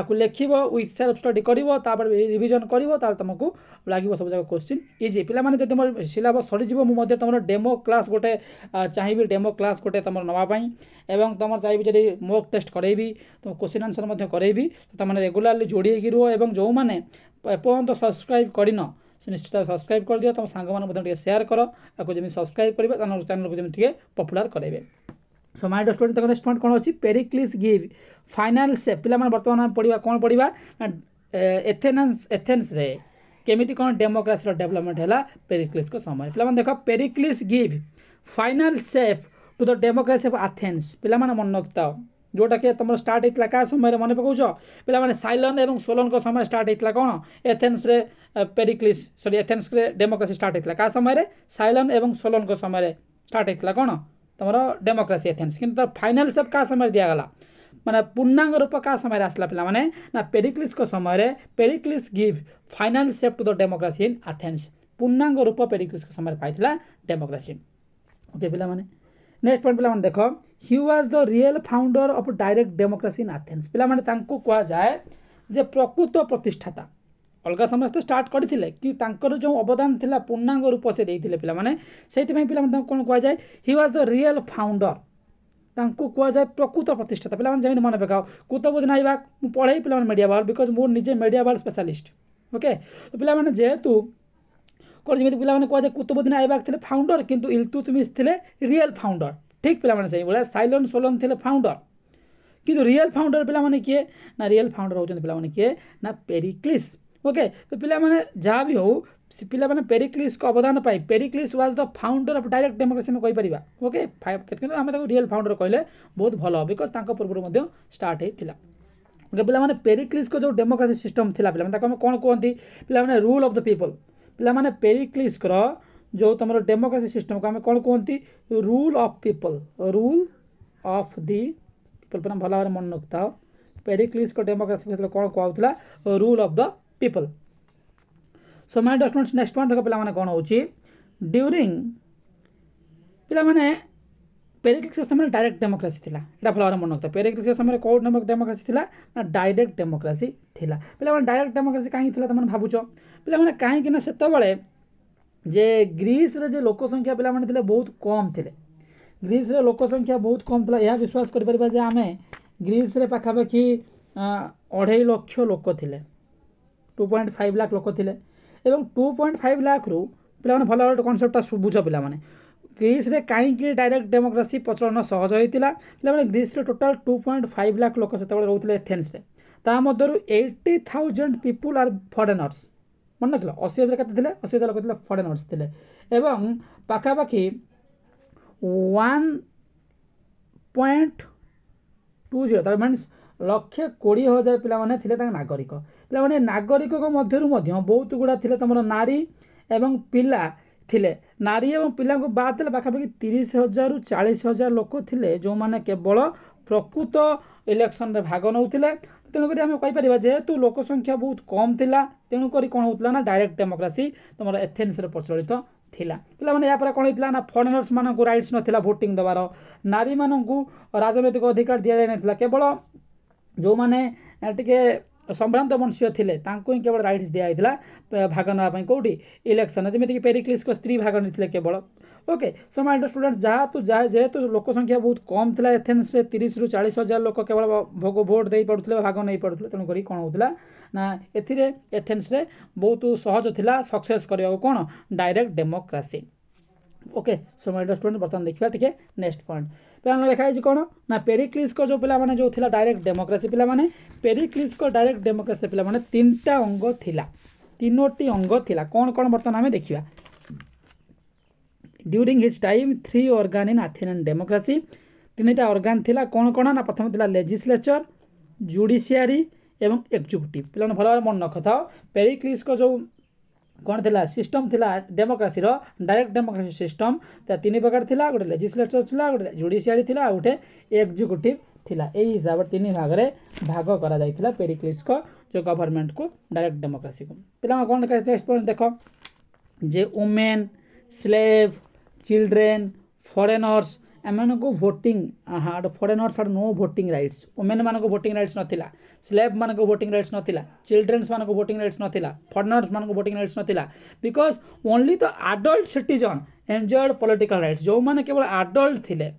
একু লেখিব উইথ সেলফ স্টডি করব তারপরে রিভিজন করব তাহলে তোমাকে লাগিব সবুজাক কোশ্চিন ইজি পিলামানে যদি তোমার সিলাবস সরিযোগ মু তোমার ডেমো ক্লাস গোটে চাহিবি ডেমো ক্লাস গোটে তোমার নেওয়া এবং তোমার চাহিবি যদি মক টেস্ট করাইবি তোমার কোশ্চিন আনসর করাইবি তোমার রেগুলারলি যোড়ি হয়ে রুহ এবং যে এপর্যন্ত সবসক্রাইব করিন ନିଶ୍ଚିତ ଭାବେ ସବସ୍କ୍ରାଇବ୍ କରିଦିଅ ତୁମ ସାଙ୍ଗମାନଙ୍କୁ ମଧ୍ୟ ଟିକେ ସେୟାର କର ଆକୁ ଯେମିତି ସବସ୍କ୍ରାଇବ୍ କରିବେ ଚ୍ୟାନେଲ୍କୁ ଯେମିତି ଟିକେ ପପୁଲାର କରାଇବେ সো মাই স্টুডেন্ট তাকে রেসপন্ড কোণ অছি পেরিক্লিস গিভ ফাইনাল সেপ পিলামানে বর্তমান আমি পড়িবা কোণ পড়িবা এথেনস এথেন্স রে কেমিতি কোণ ডেমোক্রাসির ডেভেলপমেন্ট হেলা পেরিক্লিস কো সময় পিলামানে দেখ Pericles give final shape to the democracy of Athens পিলামানে মনে রখিথাও जोटा कि तुम स्टार्ट होता क्या समय मन पकाऊ पे सैलन और सोलन को समय स्टार्ट होता कौन एथेन्स पेरिक्लिस सरी एथेन्स डेमोक्रेसी स्टार्ट होता क्या समय सैलन और सोलन को समय स्टार्ट होता कौन तुम डेमोक्रेसी एथेन्स कि फाइनाल सेप क्या समय दिगला मैंने पूर्णांग रूप क्या समय आसला पे ना पेरिक्लिस समय Pericles give final shape to the democracy in Athens पूर्णांग रूप पेरिक्लिस समय पाई डेमोक्रेसी ओके पे ନେକ୍ସଟ ପଏଣ୍ଟ ପିଲାମାନେ ଦେଖ he was the real founder of direct democracy in Athens ପିଲାମାନେ ତାଙ୍କୁ କୁହାଯାଏ ଯେ ପ୍ରକୃତ ପ୍ରତିଷ୍ଠାତା ଅଲଗା ସମସ୍ତେ ଷ୍ଟାର୍ଟ କରିଥିଲେ କି ତାଙ୍କର ଯେଉଁ ଅବଦାନ ଥିଲା ପୂର୍ଣ୍ଣାଙ୍ଗ ରୂପ ସେ ଦେଇଥିଲେ ପିଲାମାନେ ସେଇଥିପାଇଁ ପିଲାମାନେ ତାଙ୍କୁ କ'ଣ କୁହାଯାଏ he was the real founder ତାଙ୍କୁ କୁହାଯାଏ ପ୍ରକୃତ ପ୍ରତିଷ୍ଠାତା ପିଲାମାନେ ଯେମିତି ମନେ ପକାଅ କୁତବୁଦ୍ଦିନ ଆଇବା ମୁଁ ପଢ଼େଇ ପିଲାମାନେ ମିଡ଼ିଆ ବାହାର ବିକଜ୍ ମୁଁ ନିଜେ ମିଡ଼ିଆ ବାହାର ସ୍ପେଶାଲିଷ୍ଟ ଓକେ ପିଲାମାନେ ଯେହେତୁ କ'ଣ ଯେମିତି ପିଲାମାନେ କୁହାଯାଏ କୁତୁବୁଦ୍ଦିନ ଆଇବାକ ଥିଲେ ଫାଉଣ୍ଡର କିନ୍ତୁ ଇଲତୁତମିସ୍ ଥିଲେ ରିଏଲ୍ ଫାଉଣ୍ଡର ଠିକ୍ ପିଲାମାନେ ସେଇଭଳିଆ ସାଇଲନ୍ ସୋଲନ୍ ଥିଲେ ଫାଉଣ୍ଡର କିନ୍ତୁ ରିଏଲ୍ ଫାଉଣ୍ଡର ପିଲାମାନେ କିଏ ନା ରିଏଲ୍ ଫାଉଣ୍ଡର ହେଉଛନ୍ତି ପିଲାମାନେ କିଏ ନା ପେରିକ୍ଲିସ୍ ଓକେ ତ ପିଲାମାନେ ଯାହା ବି ହେଉ ପିଲାମାନେ ପେରିକ୍ଲିସ୍ଙ୍କ ଅବଦାନ ପାଇଁ Pericles was the founder of direct democracy ଆମେ କହିପାରିବା ଓକେ କିନ୍ତୁ ଆମେ ତାକୁ ରିଏଲ୍ ଫାଉଣ୍ଡର କହିଲେ ବହୁତ ଭଲ ବିକଜ୍ ତାଙ୍କ ପୂର୍ବରୁ ମଧ୍ୟ ଷ୍ଟାର୍ଟ ହେଇଥିଲା ଓକେ ପିଲାମାନେ ପେରିକ୍ଲିସ୍ଙ୍କ ଯେଉଁ ଡେମୋକ୍ରାସି ସିଷ୍ଟମ୍ ଥିଲା ପିଲାମାନେ ତାକୁ ଆମେ କ'ଣ କୁହନ୍ତି ପିଲାମାନେ ରୁଲ୍ ଅଫ୍ ଦ ପିପଲ୍ पे पेरिक्लीस जो तुम डेमोक्रेसी सिस्टम को आम कौन कहते rule of people rule of the people पर भल भाव मन रखता पेरिक्लीस डेमोक्रेसी कौन कहला rule of the people so मैं डॉक्टर नेक्स्ट पॉइंट देख पे कौन हो ड्यूरींग पे ପେରେକ୍ଲିକ୍ ସିଷ୍ଟମ୍ରେ ଡାଇରେକ୍ଟ ଡେମୋକ୍ରାସି ଥିଲା ଏଇଟା ଭଲ ଭାବରେ ମନେ ରଖିଥାଏ ପେରେକ୍ଲିକ୍ ସିଷ୍ଟମ୍ରେ କେଉଁ ଡେମୋକ୍ରାସି ଥିଲା ନା ଡାଇରେକ୍ଟ ଡେମୋକ୍ରାସି ଥିଲା ପିଲାମାନେ ଡାଇରେକ୍ଟ ଡେମୋକ୍ରାସି କାହିଁକି ଥିଲା ତୁମେ ଭାବୁଛ ପିଲାମାନେ କାହିଁକି ନା ସେତେବେଳେ ଯେ ଗ୍ରୀସ୍ରେ ଯେ ଲୋକ ସଂଖ୍ୟା ପିଲାମାନେ ଥିଲେ ବହୁତ କମ୍ ଥିଲେ ଗ୍ରୀସ୍ରେ ଲୋକ ସଂଖ୍ୟା ବହୁତ କମ୍ ଥିଲା ଏହା ବିଶ୍ୱାସ କରିପାରିବା ଯେ ଆମେ ଗ୍ରୀସ୍ରେ ପାଖାପାଖି ଅଢ଼େଇ ଲକ୍ଷ ଲୋକ ଥିଲେ ଟୁ ପଏଣ୍ଟ ଫାଇଭ୍ ଲାଖ୍ ଲୋକ ଥିଲେ ଏବଂ ଟୁ ପଏଣ୍ଟ ଫାଇଭ୍ ଲାଖ୍ରୁ ପିଲାମାନେ ଭଲ ଭାବରେ କନସେପ୍ଟଟା ବୁଝ ପିଲାମାନେ ଗ୍ରୀସ୍ରେ କାହିଁକି ଡାଇରେକ୍ଟ ଡେମୋକ୍ରାସି ପ୍ରଚଳନ ସହଜ ହୋଇଥିଲା ପିଲାମାନେ ଗ୍ରୀସ୍ରେ total two point five lakh ଲୋକ ସେତେବେଳେ ରହୁଥିଲେ ଏଥେନ୍ସରେ ତା ମଧ୍ୟରୁ eighty thousand people are foreigners ମନେ ନଥିଲା ଅଶୀ ହଜାର କେତେ ଥିଲେ ଅଶୀ ହଜାର ଲୋକ ଥିଲେ ଫରେନର୍ସ ଥିଲେ ଏବଂ ପାଖାପାଖି ୱାନ୍ ପଏଣ୍ଟ ଟୁ ଜିରୋ ତାର ମିନ୍ସ ଲକ୍ଷେ କୋଡ଼ିଏ ହଜାର ପିଲାମାନେ ଥିଲେ ତାଙ୍କ ନାଗରିକ ପିଲାମାନେ ନାଗରିକଙ୍କ ମଧ୍ୟରୁ ମଧ୍ୟ ବହୁତ ଗୁଡ଼ା ଥିଲେ ତୁମର ନାରୀ ଏବଂ ପିଲା ଥିଲେ ନାରୀ ଏବଂ ପିଲାଙ୍କୁ ବାଦ୍ ଦେଲେ ପାଖାପାଖି ତିରିଶ ହଜାରରୁ ଚାଳିଶ ହଜାର ଲୋକ ଥିଲେ ଯେଉଁମାନେ କେବଳ ପ୍ରକୃତ ଇଲେକ୍ସନରେ ଭାଗ ନେଉଥିଲେ ତେଣୁକରି ଆମେ କହିପାରିବା ଯେହେତୁ ଲୋକ ସଂଖ୍ୟା ବହୁତ କମ୍ ଥିଲା ତେଣୁକରି କ'ଣ ହେଉଥିଲା ନା ଡାଇରେକ୍ଟ ଡେମୋକ୍ରାସି ତୁମର ଏଥେନ୍ସରେ ପ୍ରଚଳିତ ଥିଲା ପିଲାମାନେ ଏହାପରେ କ'ଣ ହେଇଥିଲା ନା ଫରେନର୍ସମାନଙ୍କୁ ରାଇଟ୍ସ ନଥିଲା ଭୋଟିଂ ଦେବାର ନାରୀମାନଙ୍କୁ ରାଜନୈତିକ ଅଧିକାର ଦିଆଯାଇନଥିଲା କେବଳ ଯେଉଁମାନେ ଟିକେ ସମ୍ଭ୍ରାନ୍ତ ବଂଶୀୟ ଥିଲେ ତାଙ୍କୁ ହିଁ କେବଳ ରାଇଟ୍ସ ଦିଆଯାଇଥିଲା ଭାଗ ନେବା ପାଇଁ କେଉଁଠି ଇଲେକ୍ସନ୍ ଯେମିତିକି ପେରିକ୍ଲିସ୍ଙ୍କ ସ୍ତ୍ରୀ ଭାଗ ନେଇଥିଲେ କେବଳ ଓକେ ସୋମାଳିର ଷ୍ଟୁଡେଣ୍ଟସ୍ ଯାହାତୁ ଯେହେତୁ ଲୋକ ସଂଖ୍ୟା ବହୁତ କମ୍ ଥିଲା ଏଥେନ୍ସରେ ତିରିଶରୁ ଚାଳିଶ ହଜାର ଲୋକ କେବଳ ଭୋଗ ଭୋଟ୍ ଦେଇପାରୁଥିଲେ ବା ଭାଗ ନେଇପାରୁଥିଲେ ତେଣୁକରି କ'ଣ ହେଉଥିଲା ନା ଏଥିରେ ଏଥେନ୍ସରେ ବହୁତ ସହଜ ଥିଲା ସକ୍ସେସ୍ କରିବାକୁ କ'ଣ ଡାଇରେକ୍ଟ ଡେମୋକ୍ରାସି ଓକେ ସୋମାଳିର ଷ୍ଟୁଡେଣ୍ଟ ବର୍ତ୍ତମାନ ଦେଖିବା ଟିକେ ନେକ୍ସଟ ପଏଣ୍ଟ ପିଲାମାନେ ଲେଖାହେଇଛି କ'ଣ ନା ପେରିକ୍ଲିସ୍କ ଯେଉଁ ପିଲାମାନେ ଯେଉଁ ଥିଲା ଡାଇରେକ୍ଟ ଡେମୋକ୍ରାସି ପିଲାମାନେ ପେରିକ୍ଲିସ୍କ ଡାଇରେକ୍ଟ ଡେମୋକ୍ରାସି ପିଲାମାନେ ତିନିଟା ଅଙ୍ଗ ଥିଲା ତିନୋଟି ଅଙ୍ଗ ଥିଲା କ'ଣ କ'ଣ ବର୍ତ୍ତମାନ ଆମେ ଦେଖିବା during his time three organ in Athenian democracy ତିନିଟା ଅର୍ଗାନ୍ ଥିଲା କ'ଣ କ'ଣ ନା ପ୍ରଥମେ ଥିଲା ଲେଜିସ୍ଲେଚର ଜୁଡ଼ିସିଆରୀ ଏବଂ ଏକ୍ଜିକ୍ୟୁଟିଭ୍ ପିଲାମାନେ ଭଲ ଭାବରେ ମନେ ରଖିଥାଅ ପେରିକ୍ଲିସ୍କ ଯେଉଁ କ'ଣ ଥିଲା ସିଷ୍ଟମ୍ ଥିଲା ଡେମୋକ୍ରାସିର ଡାଇରେକ୍ଟ ଡେମୋକ୍ରାସି ସିଷ୍ଟମ୍ ତା ତିନି ପ୍ରକାର ଥିଲା ଗୋଟେ ଲେଜିସ୍ଲେଚର୍ ଥିଲା ଗୋଟେ ଜୁଡ଼ିସିଆରି ଥିଲା ଆଉ ଗୋଟେ ଏକ୍ଜିକ୍ୟୁଟିଭ୍ ଥିଲା ଏହି ହିସାବରେ ତିନି ଭାଗରେ ଭାଗ କରାଯାଇଥିଲା ପେରିକ୍ଲିସ୍କ ଯେଉଁ ଗଭର୍ଣ୍ଣମେଣ୍ଟକୁ ଡାଇରେକ୍ଟ ଡେମୋକ୍ରାସିକୁ ପିଲାମାନେ କ'ଣ ନେକ୍ସଟ ପଏଣ୍ଟ ଦେଖ ଯେ ଓମେନ୍ ସ୍ଲେଭ୍ ଚିଲଡ୍ରେନ୍ ଫରେନର୍ସ एम को भोटिंग हाँ foreigners had no vote rights women को भोट रईट्स नाला स्लेब मानक भोट रईट्स नाला चिल्ड्रेन्स मानक भोट रईट्स नाला फरेनर्स मानक भोट रईट्स नाला because only the adult citizen enjoyed political rights जो मैंने केवल आडल्ट थे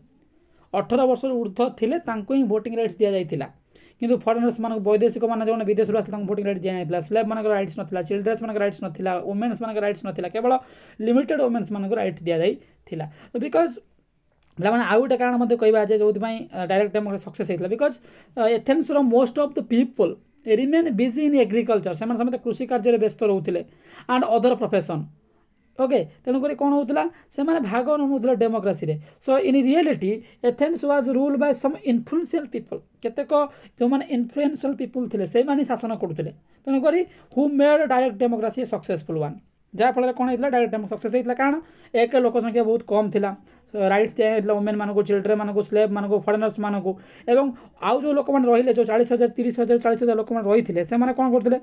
अठर वर्ष ऊर्ध थे भोट रईट्स जाता है कि फरेनर्स मानक वैदेशिक मैंने जो विदेश भोट रईट्स दि जाता स्लेब मानक रईट्स नाला चिलड्रेन्स मानक रईट्स नाला वोमेन्स मानक रईट्स नाला केवल लिमिटेड वोमेन्स मानक रईट दि जाइला बिकज ପିଲାମାନେ ଆଉ ଗୋଟେ କାରଣ ମଧ୍ୟ କହିବା ଯେ ଯେଉଁଥିପାଇଁ ଡାଇରେକ୍ଟ ଡେମୋକ୍ରାସି ସକ୍ସେସ୍ ହେଇଥିଲା ବିକଜ୍ ଏଥେନ୍ସର most of the people remain busy in agriculture ସେମାନେ ସମସ୍ତେ କୃଷି କାର୍ଯ୍ୟରେ ବ୍ୟସ୍ତ ରହୁଥିଲେ ଆଣ୍ଡ ଅଦର ପ୍ରଫେସନ୍ ଓକେ ତେଣୁକରି କ'ଣ ହେଉଥିଲା ସେମାନେ ଭାଗ ନେଉଥିଲେ ଡେମୋକ୍ରାସିରେ so in reality Athens was rule by some influential people କେତେକ ଯେଉଁମାନେ ଇନଫ୍ଲୁଏନ୍ସିଆଲ୍ ପିପୁଲ୍ ଥିଲେ ସେମାନେ ଶାସନ କରୁଥିଲେ ତେଣୁକରି who made direct democracy successful one ଯାହାଫଳରେ କ'ଣ ହେଇଥିଲା ଡାଇରେକ୍ଟ ଡେମୋ ସକ୍ସେସ୍ ହେଇଥିଲା କାରଣ ଏକ ଲୋକ ସଂଖ୍ୟା ବହୁତ କମ୍ ଥିଲା রাইটস দিয়া হয়েছিল ওমেন মানুষ চিলড্রেন মানুষ স্লেভ মানুষ ফরেনর্স মানুষ এবং আউ যে লোক মানে রহলে যে চাশ হাজার তিরিশ হাজার চাশ হাজার লোক মানে রয়েছে সে কোণ করলে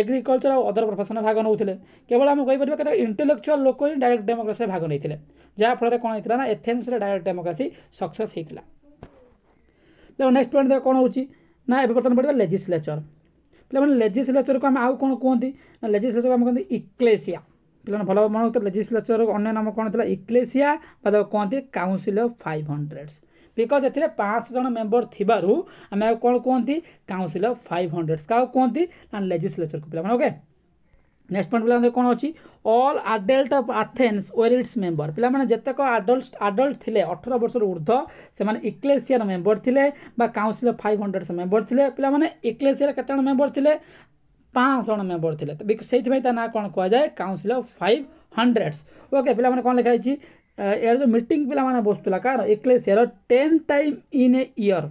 এগ্রিকলচর আদর প্রফেসন ভাগ নেউলে কেবল আমি কইপার কেতে ইন্টেলেকচুয়াল লোক হি ডাইরেক্ট ডেমোক্রাসি ভাগ নেইলে যাফলে কোণ হয়েছিল না এথেন্সরে ডাইরেক্ট ডেমোক্রাসি সকসেস হয়েছিল নেক্সট পয়েন্ট দেখ কোণ হচ্ছে না এবার বর্তমানে পড়বে লেজিসলেচর ପିଲାମାନେ ଲେଜିସ୍ଲେଚରକୁ ଆମେ ଆଉ କ'ଣ କୁହନ୍ତି ନା ଲେଜିସ୍ଲେଚରକୁ ଆମେ କୁହନ୍ତି ଇକ୍ଲେସିଆ ପିଲାମାନେ ଭଲ ମନେ ରଖୁଥିଲେ ଲେଜିସ୍ଲେଚରର ଅନ୍ୟ ନାମ କ'ଣ ଥିଲା ଇକ୍ଲେସିଆ ବା ତାକୁ କହନ୍ତି council of five hundreds because ଏଥିରେ ପାଞ୍ଚଶହ ଜଣ ମେମ୍ବର ଥିବାରୁ ଆମେ ଆଉ କ'ଣ କୁହନ୍ତି କାଉନସିଲ୍ ଅଫ୍ ଫାଇଭ୍ ହଣ୍ଡ୍ରେଡ଼୍ସ କାହାକୁ କୁହନ୍ତି ନା ଲେଜିସ୍ଲେଚରକୁ ପିଲାମାନେ ଓକେ ନେକ୍ସଟ ପଏଣ୍ଟ ପିଲାମାନେ କ'ଣ ଅଛି all adult of Athens were its member ପିଲାମାନେ ଯେତେକ ଆଡଲ୍ଟ ଆଡଲ୍ଟ ଥିଲେ ଅଠର ବର୍ଷରୁ ଉର୍ଦ୍ଧ୍ୱ ସେମାନେ ଇକ୍ଲେସିଆର ମେମ୍ବର ଥିଲେ ବା council of five hundred member ଥିଲେ ପିଲାମାନେ ଇକ୍ଲେସିଆର କେତେ ଜଣ ମେମ୍ବର ଥିଲେ ପାଞ୍ଚ ଜଣ ମେମ୍ବର ଥିଲେ ସେଇଥିପାଇଁ ତା ନାଁ କ'ଣ କୁହାଯାଏ council of five hundreds okay ପିଲାମାନେ କ'ଣ ଲେଖା ହେଇଛି ଏହାର ଯେଉଁ ମିଟିଂ ପିଲାମାନେ ବସୁଥିଲା କାହାର ଏକ୍ଲେସିଆର ten time in a year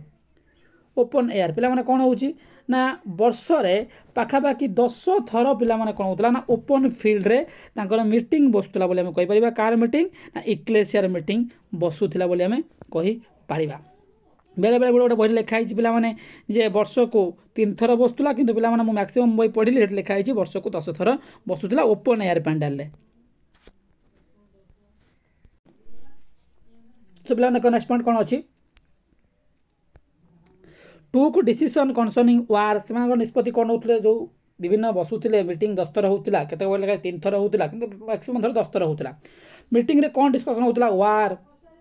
open air ପିଲାମାନେ କ'ଣ ହେଉଛି ନା ବର୍ଷରେ ପାଖାପାଖି ଦଶ ଥର ପିଲାମାନେ କ'ଣ ହେଉଥିଲା ନା ଓପନ୍ ଫିଲ୍ଡରେ ତାଙ୍କର ମିଟିଂ ବସୁଥିଲା ବୋଲି ଆମେ କହିପାରିବା କାହାର ମିଟିଂ ନା ଇକ୍ଲେସିଆର ମିଟିଂ ବସୁଥିଲା ବୋଲି ଆମେ କହିପାରିବା ବେଳେବେଳେ ଗୋଟେ ଗୋଟେ ବହିରେ ଲେଖା ହେଇଛି ପିଲାମାନେ ଯେ ବର୍ଷକୁ ତିନି ଥର ବସୁଥିଲା କିନ୍ତୁ ପିଲାମାନେ ମୁଁ ମ୍ୟାକ୍ସିମମ୍ ବହି ପଢ଼ିଲି ସେଠି ଲେଖା ହେଇଛି ବର୍ଷକୁ ଦଶ ଥର ବସୁଥିଲା ଓପନ୍ ଏୟାର୍ ପାଣ୍ଡାଲରେ ସୋ ପିଲାମାନଙ୍କ ନେକ୍ସଟ ପଏଣ୍ଟ କ'ଣ ଅଛି ଟୁକ୍ ଡିସିସନ୍ କନସର୍ଣ୍ଣିଂ ୱାର୍ ସେମାନଙ୍କ ନିଷ୍ପତ୍ତି କ'ଣ ହେଉଥିଲେ ଯେଉଁ ବିଭିନ୍ନ ବସୁଥିଲେ ମିଟିଂ ଦଶ ଥର ହେଉଥିଲା କେତେବେଳେ ଲେଖା ତିନି ଥର ହେଉଥିଲା କିନ୍ତୁ ମ୍ୟାକ୍ସିମମ୍ ଥର ଦଶ ଥର ହେଉଥିଲା ମିଟିଂରେ କ'ଣ ଡିସ୍କସନ୍ ହେଉଥିଲା ୱାର୍